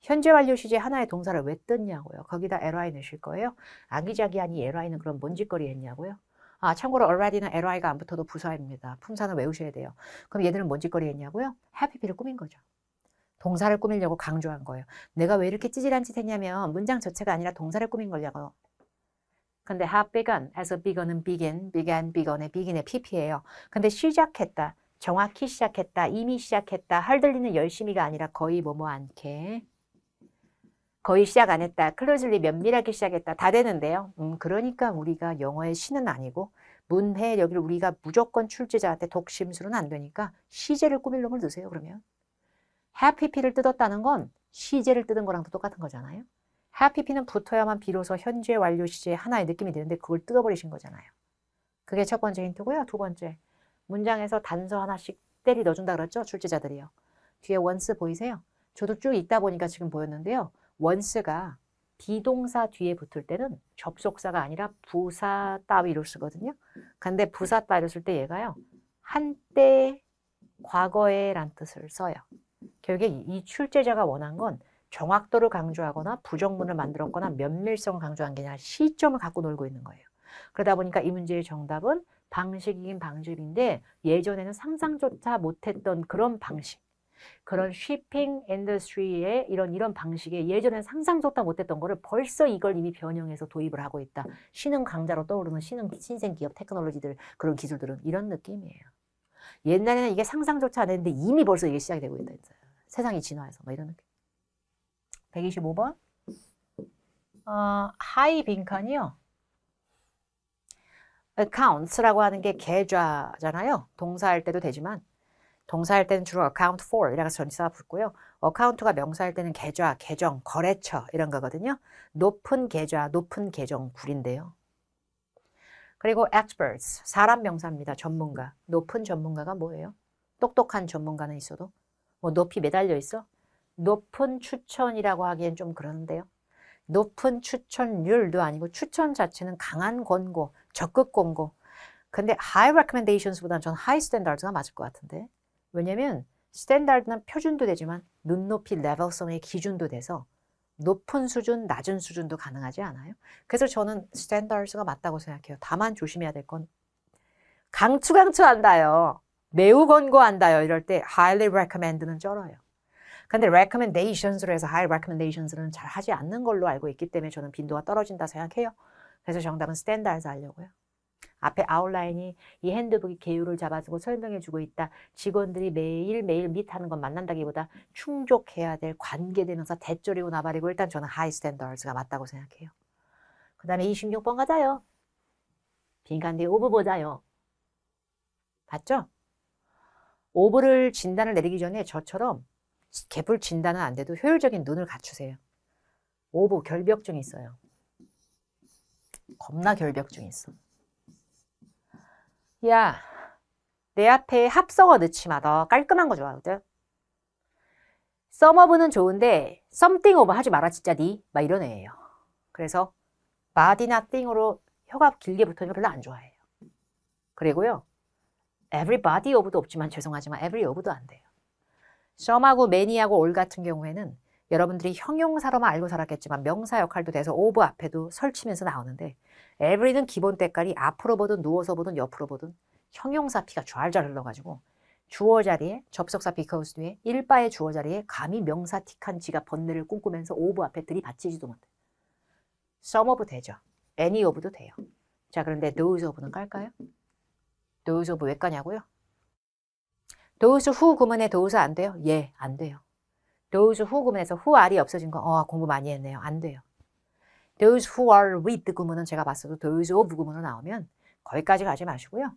현재 완료 시제 하나의 동사를 왜 뜯냐고요. 거기다 li 넣으실 거예요. 아기자기하니 li는 그럼 뭔 짓거리 했냐고요. 아, 참고로 already나 li가 안 붙어도 부사입니다. 품사는 외우셔야 돼요. 그럼 얘들은 뭔 짓거리 했냐고요? happy를 꾸민 거죠. 동사를 꾸밀려고 강조한 거예요. 내가 왜 이렇게 찌질한 짓 했냐면 문장 자체가 아니라 동사를 꾸민 거냐고. 근데 have begun, as begun은 begin, began, begun의 begin의 pp예요. 근데 시작했다, 정확히 시작했다, 이미 시작했다, 헐들리는 열심히가 아니라 거의 뭐뭐 않게. 거의 시작 안 했다. 클로즐리 면밀하게 시작했다. 다 되는데요. 음, 그러니까 우리가 영어의 시는 아니고 문해 여기를 우리가 무조건 출제자한테 독심술은 안 되니까 시제를 꾸밀 놈을 넣으세요. 그러면 해피피를 뜯었다는 건 시제를 뜯은 거랑도 똑같은 거잖아요. 해피피는 붙어야만 비로소 현재 완료 시제의 하나의 느낌이 되는데 그걸 뜯어버리신 거잖아요. 그게 첫 번째 힌트고요. 두 번째 문장에서 단서 하나씩 때리 넣어준다 그랬죠? 출제자들이요. 뒤에 원스 보이세요? 저도 쭉 읽다 보니까 지금 보였는데요. 원스가 비동사 뒤에 붙을 때는 접속사가 아니라 부사 따위로 쓰거든요. 근데 부사 따위로 쓸 때 얘가요. 한때 과거에란 뜻을 써요. 결국에 이 출제자가 원한 건 정확도를 강조하거나 부정문을 만들었거나 면밀성을 강조한 게 아니라 시점을 갖고 놀고 있는 거예요. 그러다 보니까 이 문제의 정답은 방식이긴 방식인데 예전에는 상상조차 못했던 그런 방식. 그런 쉬핑 인더스트리의 이런 이런 방식에 예전엔 상상조차 못했던 거를 벌써 이걸 이미 변형해서 도입을 하고 있다. 신흥 강자로 떠오르는 신흥 신생 기업 테크놀로지들 그런 기술들은 이런 느낌이에요. 옛날에는 이게 상상조차 안 했는데 이미 벌써 이게 시작이 되고 있다. 세상이 진화해서 막 이런 느낌. 125번. 어, 하이 빈칸이요. accounts라고 하는 게 계좌잖아요. 동사할 때도 되지만 동사할 때는 주로 account for 이라고 전치사가 붙고요. account가 명사할 때는 계좌, 계정, 거래처 이런 거거든요. 높은 계좌, 높은 계정 굴인데요. 그리고 experts, 사람 명사입니다. 전문가. 높은 전문가가 뭐예요? 똑똑한 전문가는 있어도 뭐 높이 매달려 있어? 높은 추천이라고 하기엔 좀 그러는데요. 높은 추천율도 아니고 추천 자체는 강한 권고, 적극 권고. 근데 high recommendations보다는 저는 high standards가 맞을 것 같은데. 왜냐면 스탠다드는 표준도 되지만 눈높이 레벨성의 기준도 돼서 높은 수준, 낮은 수준도 가능하지 않아요. 그래서 저는 스탠다드가 맞다고 생각해요. 다만 조심해야 될 건 강추강추한다요. 매우 권고한다요. 이럴 때 highly recommend는 쩔어요. 근데 recommendation으로 해서 high recommendations는 잘 하지 않는 걸로 알고 있기 때문에 저는 빈도가 떨어진다 생각해요. 그래서 정답은 스탠다드 에서 하려고요. 앞에 아웃라인이 이 핸드북이 개요를 잡아주고 설명해주고 있다. 직원들이 매일매일 밑하는건 만난다기보다 충족해야 될 관계대명사 대절리고 나발이고 일단 저는 하이 스탠더즈가 맞다고 생각해요. 그 다음에 26번 가자요. 빈칸디 오브 보자요. 봤죠? 오브를 진단을 내리기 전에 저처럼 개불 진단은 안 돼도 효율적인 눈을 갖추세요. 오브 결벽증 있어요. 겁나 결벽증 있어. 야, 내 앞에 합성어 넣지 마. 너 깔끔한 거 좋아하거든. 썸업은 좋은데 썸띵 오버 하지 마라 진짜 니. 막 이런 애예요. 그래서 바디나 띵으로 혀가 길게 붙어있는 별로 안 좋아해요. 그리고요. everybody 오브도 없지만 죄송하지만 every 오브도 안 돼요. 썸하고 매니하고 올 같은 경우에는 여러분들이 형용사로만 알고 살았겠지만 명사 역할도 돼서 오브 앞에도 설치면서 나오는데 every는 기본 때깔이 앞으로 보든 누워서 보든 옆으로 보든 형용사 피가 좔좔 흘러가지고 주어 자리에 접속사 because 뒤에 일바의 주어 자리에 감히 명사 틱한 지가 번뇌를 꿈꾸면서 오브 앞에 들이받치지도 못해. some of 되죠. any of도 돼요. 자 그런데 those of는 깔까요? those of 왜 까냐고요? those who 구문에 those 안 돼요? 예, 안 돼요. those who 구문에서 who are이 없어진 거, 어, 공부 많이 했네요. 안 돼요. those who are with 구문은 제가 봤어도 those of 구문으로 나오면 거기까지 가지 마시고요.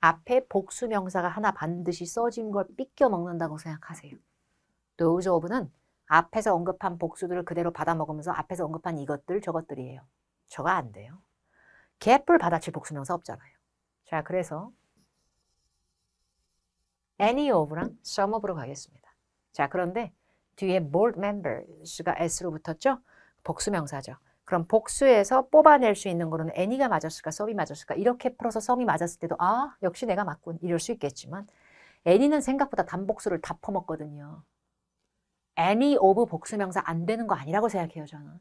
앞에 복수 명사가 하나 반드시 써진 걸 삐껴 먹는다고 생각하세요. those of는 앞에서 언급한 복수들을 그대로 받아 먹으면서 앞에서 언급한 이것들 저것들이에요. 저가 안 돼요. 개뿔 받아칠 복수 명사 없잖아요. 자, 그래서 any of랑 some of로 가겠습니다. 자, 그런데 뒤에 board members가 s로 붙었죠. 복수명사죠. 그럼 복수에서 뽑아낼 수 있는 거는 any가 맞았을까, 썸이 맞았을까 이렇게 풀어서 썸이 맞았을 때도 아 역시 내가 맞군 이럴 수 있겠지만 any는 생각보다 단복수를 다 퍼먹거든요. any of 복수명사 안 되는 거 아니라고 생각해요 저는.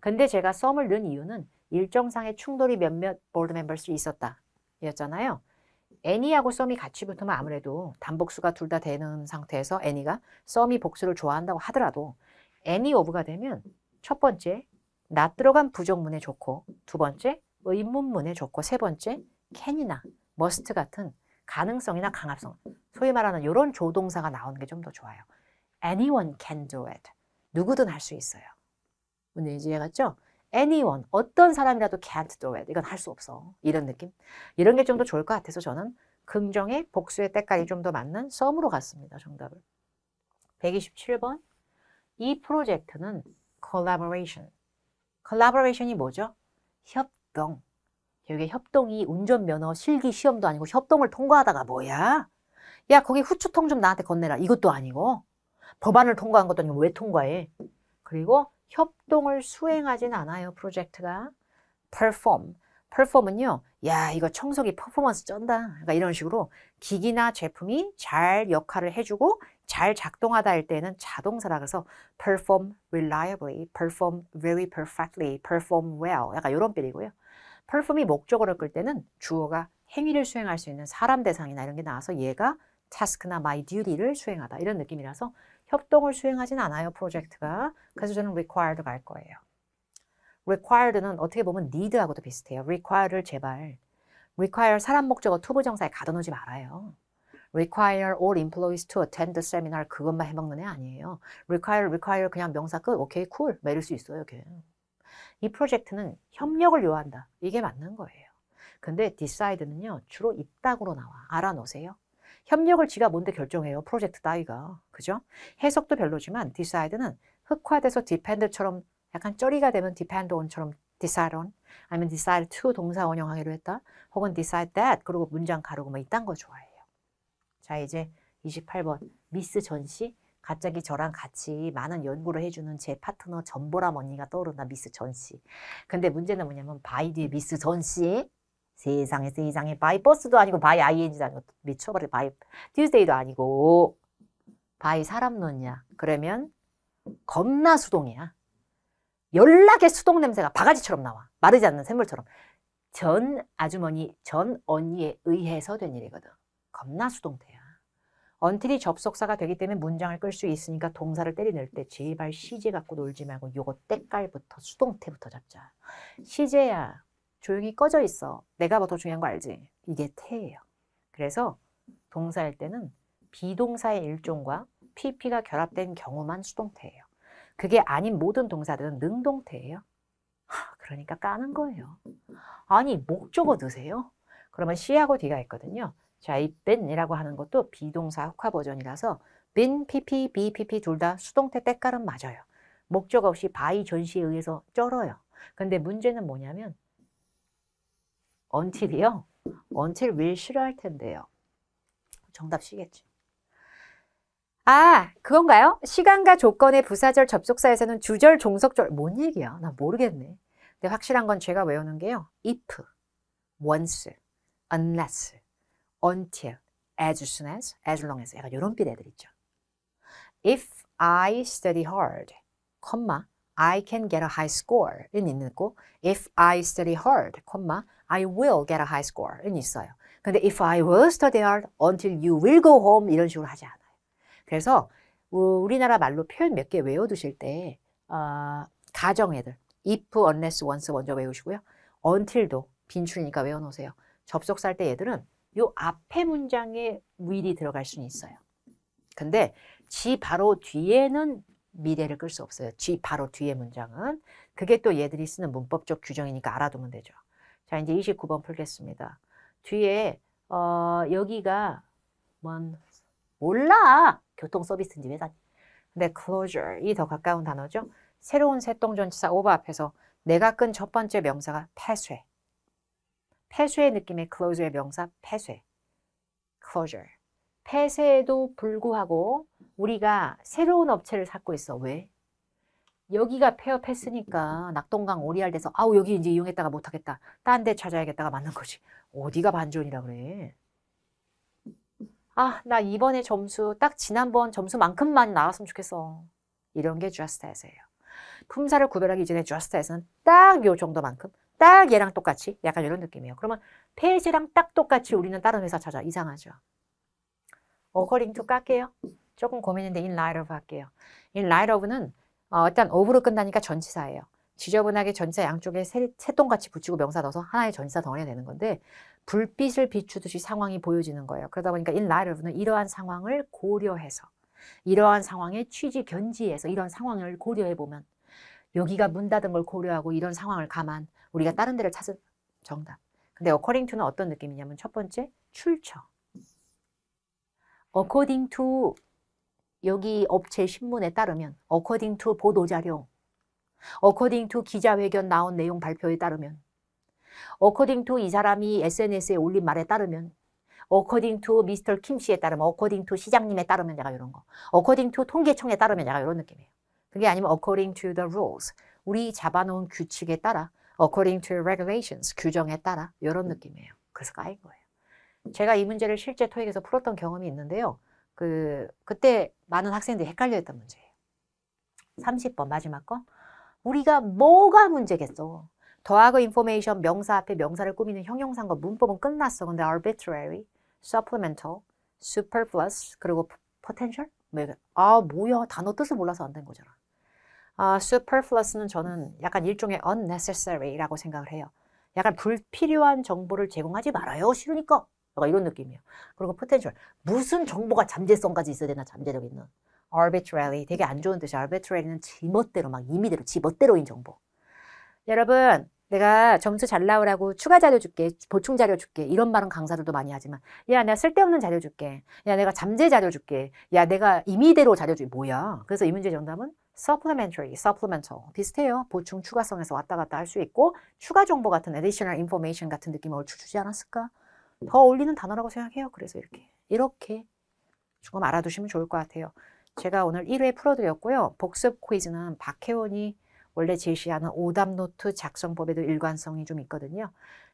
근데 제가 썸을 넣은 이유는 일정상의 충돌이 몇몇 board members 있었다 였잖아요. 애니하고 썸이 같이 붙으면 아무래도 단복수가 둘 다 되는 상태에서 애니가 썸이 복수를 좋아한다고 하더라도 애니 오브가 되면 첫 번째 낮 들어간 부정문에 좋고 두 번째 의문문에 좋고 세 번째 캔이나 머스트 같은 가능성이나 강압성 소위 말하는 이런 조동사가 나오는 게 좀 더 좋아요. Anyone can do it. 누구든 할 수 있어요. 문제 이해갔죠? anyone, 어떤 사람이라도 can't do it. 이건 할 수 없어. 이런 느낌. 이런 게 좀 더 좋을 것 같아서 저는 긍정의 복수의 때까지 좀 더 맞는 썸으로 갔습니다. 정답을. 127번. 이 프로젝트는 collaboration. collaboration이 뭐죠? 협동. 여기 협동이 운전면허 실기 시험도 아니고 협동을 통과하다가 뭐야? 야, 거기 후추통 좀 나한테 건네라. 이것도 아니고. 법안을 통과한 것도 아니고 왜 통과해? 그리고 협동을 수행하진 않아요. 프로젝트가. perform. perform은요. 야 이거 청소기 퍼포먼스 쩐다. 그러니까 이런 식으로 기기나 제품이 잘 역할을 해주고 잘 작동하다 할 때는 자동사라 그래서 perform reliably, perform very perfectly, perform well 약간 이런 빌이고요 perform이 목적어를 끌 때는 주어가 행위를 수행할 수 있는 사람 대상이나 이런 게 나와서 얘가 task나 my duty를 수행하다 이런 느낌이라서 협동을 수행하진 않아요, 프로젝트가. 그래서 저는 required 갈 거예요. required는 어떻게 보면 need하고도 비슷해요. require를 제발 require 사람 목적어 투부 정사에 가둬놓지 말아요. require all employees to attend the seminar 그것만 해먹는 애 아니에요. require, require 그냥 명사 끝, 오케이, cool 매일 수 있어요, 걔. 이 프로젝트는 협력을 요한다. 이게 맞는 거예요. 근데 decide는요, 주로 입다으로 나와. 알아놓으세요. 협력을 지가 뭔데 결정해요. 프로젝트 따위가. 그죠? 해석도 별로지만 decide는 흑화돼서 depend처럼 약간 쩌리가 되면 depend on처럼 decide on 아니면 decide to 동사 원형하기로 했다. 혹은 decide that 그리고 문장 가르고 뭐 이딴 거 좋아해요. 자 이제 28번 미스 전시 갑자기 저랑 같이 많은 연구를 해주는 제 파트너 전보람 언니가 떠오른다 미스 전씨 근데 문제는 뭐냐면 바이 디에 미스 전씨 세상에 세상에 바이 버스도 아니고 바이 ing도 아니고 미쳐버려 바이 듀스데이도 아니고 바이 사람 논이야. 그러면 겁나 수동이야. 연락의 수동 냄새가 바가지처럼 나와. 마르지 않는 샘물처럼. 전 아주머니, 전 언니에 의해서 된 일이거든. 겁나 수동태야. 언틸이 접속사가 되기 때문에 문장을 끌 수 있으니까 동사를 때리 넣때 제발 시제 갖고 놀지 말고 요거 때깔부터 수동태부터 잡자. 시제야. 조용히 꺼져 있어. 내가 뭐 더 중요한 거 알지? 이게 태예요. 그래서 동사일 때는 비동사의 일종과 PP가 결합된 경우만 수동태예요. 그게 아닌 모든 동사들은 능동태예요. 하, 그러니까 까는 거예요. 아니, 목적어 넣으세요? 그러면 C하고 D가 있거든요. 자, 이 been이라고 하는 것도 비동사 흑화 버전이라서 been, pp, bpp 둘 다 수동태 때깔은 맞아요. 목적 없이 바이 전시에 의해서 쩔어요. 근데 문제는 뭐냐면 언틸이요? 언틸 will 싫어할 텐데요. 정답 C겠죠. 아, 그건가요? 시간과 조건의 부사절 접속사에서는 주절, 종속절 뭔 얘기야? 나 모르겠네. 근데 확실한 건 제가 외우는 게요. if, once, unless, until, as soon as, as long as 약간 이런 빛 애들 있죠. If I study hard, 컴마, I can get a high score는 있고 if I study hard, I will get a high score는 있어요. 근데 if I will study hard until you will go home 이런 식으로 하지 않아요. 그래서 우리나라 말로 표현 몇 개 외워두실 때 어, 가정 애들 if, unless, once 먼저 외우시고요. until도 빈출이니까 외워놓으세요. 접속사 할때 얘들은 요 앞에 문장에 will이 들어갈 수는 있어요. 근데 지 바로 뒤에는 미래를 끌 수 없어요. G 바로 뒤에 문장은. 그게 또 얘들이 쓰는 문법적 규정이니까 알아두면 되죠. 자, 이제 29번 풀겠습니다. 뒤에 어, 여기가 뭔 몰라. 교통 서비스인지 회사. 근데 네, closure 이 더 가까운 단어죠. 새로운 새동전치사 오버 앞에서 내가 끈 첫 번째 명사가 폐쇄. 폐쇄의 느낌의 c l o s e 의 명사 폐쇄. closure. 폐쇄에도 불구하고 우리가 새로운 업체를 찾고 있어. 왜? 여기가 폐업했으니까 낙동강 오리알 돼서 아우 여기 이제 이용했다가 못하겠다. 딴 데 찾아야겠다가 맞는 거지. 어디가 반전이라 그래. 아, 나 이번에 점수 딱 지난번 점수만큼만 나왔으면 좋겠어. 이런 게 주아스타에서예요. 품사를 구별하기 전에 주아스타에서는 딱 요 정도만큼 딱 얘랑 똑같이 약간 이런 느낌이에요. 그러면 페이지랑 딱 똑같이 우리는 다른 회사 찾아 이상하죠. according to 깎게요. 조금 고민인데 in light of 할게요. in light of는 어, 일단 of로 끝나니까 전치사예요. 지저분하게 전치사 양쪽에 새똥같이 붙이고 명사 넣어서 하나의 전치사 덩어리가 되는 건데 불빛을 비추듯이 상황이 보여지는 거예요. 그러다 보니까 in light of는 이러한 상황을 고려해서 이러한 상황에 취지 견지해서 이런 상황을 고려해 보면 여기가 문 닫은 걸 고려하고 이런 상황을 감안 우리가 다른 데를 찾은 정답. 근데 according to는 어떤 느낌이냐면 첫 번째 출처. according to 여기 업체 신문에 따르면 according to 보도자료 according to 기자회견 나온 내용 발표에 따르면 according to 이 사람이 SNS에 올린 말에 따르면 according to 미스터 김 씨에 따르면 according to 시장님에 따르면 내가 이런 거 according to 통계청에 따르면 내가 이런 느낌이에요 그게 아니면 according to the rules 우리 잡아놓은 규칙에 따라 according to regulations 규정에 따라 이런 느낌이에요 그래서 까인 거예요 제가 이 문제를 실제 토익에서 풀었던 경험이 있는데요. 그 그때 많은 학생들이 헷갈려 했던 문제예요. 30번 마지막 거. 우리가 뭐가 문제겠어? 더하고 인포메이션 명사 앞에 명사를 꾸미는 형용사과 문법은 끝났어. 근데 arbitrary, supplemental, superfluous 그리고 potential 뭐 아 뭐야 단어 뜻을 몰라서 안 된 거잖아. 아, superfluous는 저는 약간 일종의 unnecessary라고 생각을 해요. 약간 불필요한 정보를 제공하지 말아요. 싫으니까. 약간 이런 느낌이에요. 그리고 potential. 무슨 정보가 잠재성까지 있어야 되나, 잠재력 있는. a r b i t r a r y 되게 안 좋은 뜻이 arbitrary는 지멋대로, 막 임의대로, 지멋대로인 정보. 여러분, 내가 점수 잘 나오라고 추가 자료 줄게, 보충 자료 줄게. 이런 말은 강사들도 많이 하지만, 야, 내가 쓸데없는 자료 줄게. 야, 내가 잠재 자료 줄게. 야, 내가 임의대로 자료 줄게. 뭐야? 그래서 이 문제 정답은 supplementary, supplemental. 비슷해요. 보충, 추가성에서 왔다 갔다 할 수 있고, 추가 정보 같은 additional information 같은 느낌을 주지 않았을까? 더 어울리는 단어라고 생각해요. 그래서 이렇게 이렇게 조금 알아두시면 좋을 것 같아요. 제가 오늘 1회 풀어드렸고요. 복습 퀴즈는 박혜원이 원래 제시하는 오답 노트 작성법에도 일관성이 좀 있거든요.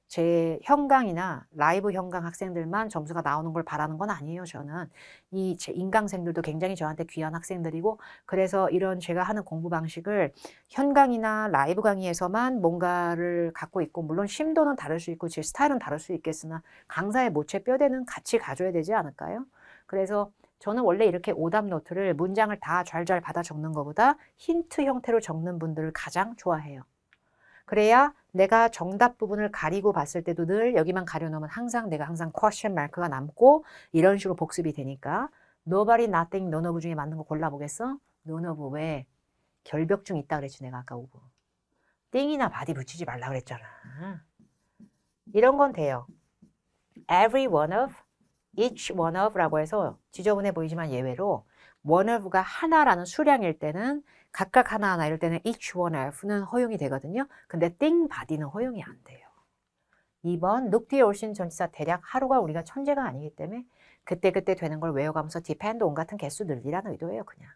제 현강이나 라이브 현강 학생들만 점수가 나오는 걸 바라는 건 아니에요. 저는 이 제 인강생들도 굉장히 저한테 귀한 학생들이고 그래서 이런 제가 하는 공부 방식을 현강이나 라이브 강의에서만 뭔가를 갖고 있고 물론 심도는 다를 수 있고 제 스타일은 다를 수 있겠으나 강사의 모체 뼈대는 같이 가져야 되지 않을까요? 그래서 저는 원래 이렇게 오답 노트를 문장을 다 잘 잘 받아 적는 것보다 힌트 형태로 적는 분들을 가장 좋아해요. 그래야 내가 정답 부분을 가리고 봤을 때도 늘 여기만 가려놓으면 항상 내가 항상 퀘션 마크가 남고 이런 식으로 복습이 되니까 nobody, nothing, none of 중에 맞는 거 골라보겠어? none of 왜? 결벽중 있다 그랬지 내가 아까 오고 띵이나 바디 붙이지 말라 그랬잖아 이런 건 돼요 every one of, each one of라고 해서 지저분해 보이지만 예외로 one of가 하나라는 수량일 때는 각각 하나하나 이럴 때는 each one of는 허용이 되거든요. 근데 thing body는 허용이 안 돼요. 2번 look 뒤에 올신 전치사 대략 하루가 우리가 천재가 아니기 때문에 그때그때 그때 되는 걸 외워가면서 depend on 같은 개수 늘리라는 의도예요. 그냥.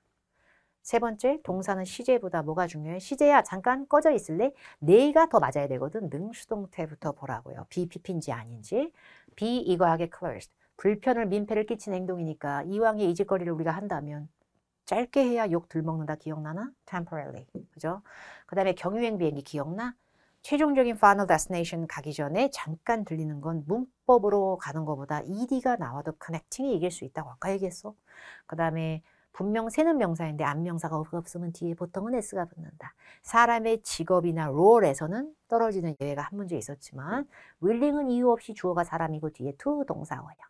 세 번째, 동사는 시제보다 뭐가 중요해? 시제야, 잠깐 꺼져 있을래? 네가 더 맞아야 되거든. 능수동태부터 보라고요. BPP인지 아닌지. B, 이거하게 closed. 불편을 민폐를 끼친 행동이니까 이왕에이직거리를 우리가 한다면 짧게 해야 욕덜 먹는다 기억나나? temporarily. 그죠? 그 다음에 경유행 비행기 기억나? 최종적인 final destination 가기 전에 잠깐 들리는 건 문법으로 가는 것보다 ed가 나와도 c o n 이 이길 수 있다고 아까 얘기했어. 그 다음에 분명 세는 명사인데 안명사가 없으면 뒤에 보통은 s가 붙는다. 사람의 직업이나 롤에서는 떨어지는 예외가 한 문제 있었지만 willing은 이유 없이 주어가 사람이고 뒤에 to 동사어예요.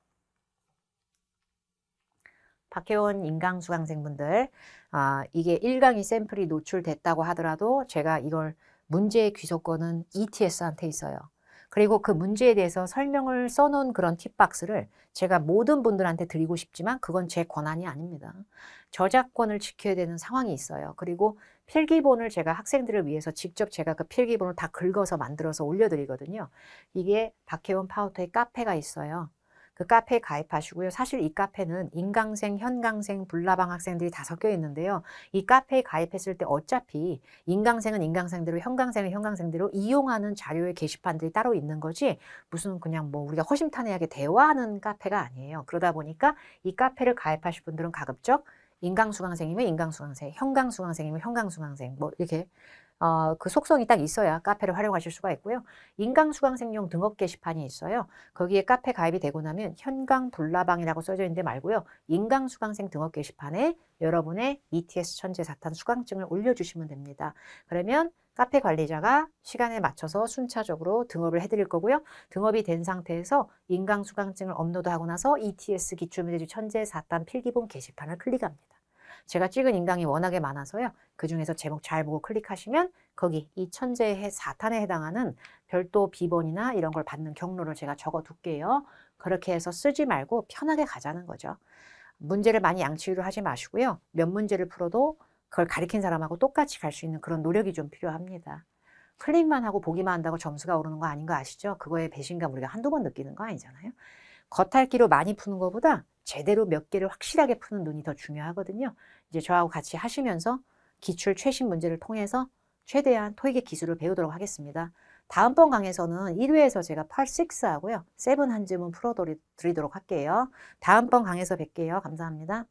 박혜원 인강 수강생분들 아, 이게 1강이 샘플이 노출됐다고 하더라도 제가 이걸 문제의 귀속권은 ETS한테 있어요. 그리고 그 문제에 대해서 설명을 써놓은 그런 팁박스를 제가 모든 분들한테 드리고 싶지만 그건 제 권한이 아닙니다. 저작권을 지켜야 되는 상황이 있어요. 그리고 필기본을 제가 학생들을 위해서 직접 제가 그 필기본을 다 긁어서 만들어서 올려드리거든요. 이게 박혜원 파우터의 카페가 있어요. 그 카페에 가입하시고요. 사실 이 카페는 인강생, 현강생, 불나방 학생들이 다 섞여 있는데요. 이 카페에 가입했을 때 어차피 인강생은 인강생대로, 현강생은 현강생대로 이용하는 자료의 게시판들이 따로 있는 거지 무슨 그냥 뭐 우리가 허심탄회하게 대화하는 카페가 아니에요. 그러다 보니까 이 카페를 가입하실 분들은 가급적 인강수강생이면 인강수강생, 현강수강생이면 현강수강생 뭐 이렇게 어, 그 속성이 딱 있어야 카페를 활용하실 수가 있고요. 인강 수강생용 등업 게시판이 있어요. 거기에 카페 가입이 되고 나면 현강 불나방이라고 써져 있는데 말고요. 인강 수강생 등업 게시판에 여러분의 ETS 천재 사탄 수강증을 올려주시면 됩니다. 그러면 카페 관리자가 시간에 맞춰서 순차적으로 등업을 해드릴 거고요. 등업이 된 상태에서 인강 수강증을 업로드하고 나서 ETS 기출문제집 천재 사탄 필기본 게시판을 클릭합니다. 제가 찍은 인강이 워낙에 많아서요. 그 중에서 제목 잘 보고 클릭하시면 거기 이 천재의 해 4탄에 해당하는 별도 비번이나 이런 걸 받는 경로를 제가 적어 둘게요. 그렇게 해서 쓰지 말고 편하게 가자는 거죠. 문제를 많이 양치기로 하지 마시고요. 몇 문제를 풀어도 그걸 가리킨 사람하고 똑같이 갈 수 있는 그런 노력이 좀 필요합니다. 클릭만 하고 보기만 한다고 점수가 오르는 거 아닌 거 아시죠? 그거에 배신감 우리가 한두 번 느끼는 거 아니잖아요. 겉핥기로 많이 푸는 것보다 제대로 몇 개를 확실하게 푸는 눈이 더 중요하거든요. 이제 저하고 같이 하시면서 기출 최신 문제를 통해서 최대한 토익의 기술을 배우도록 하겠습니다. 다음번 강에서는 1회에서 제가 86하고요. 7한쯤문 풀어드리도록 할게요. 다음번 강에서 뵐게요. 감사합니다.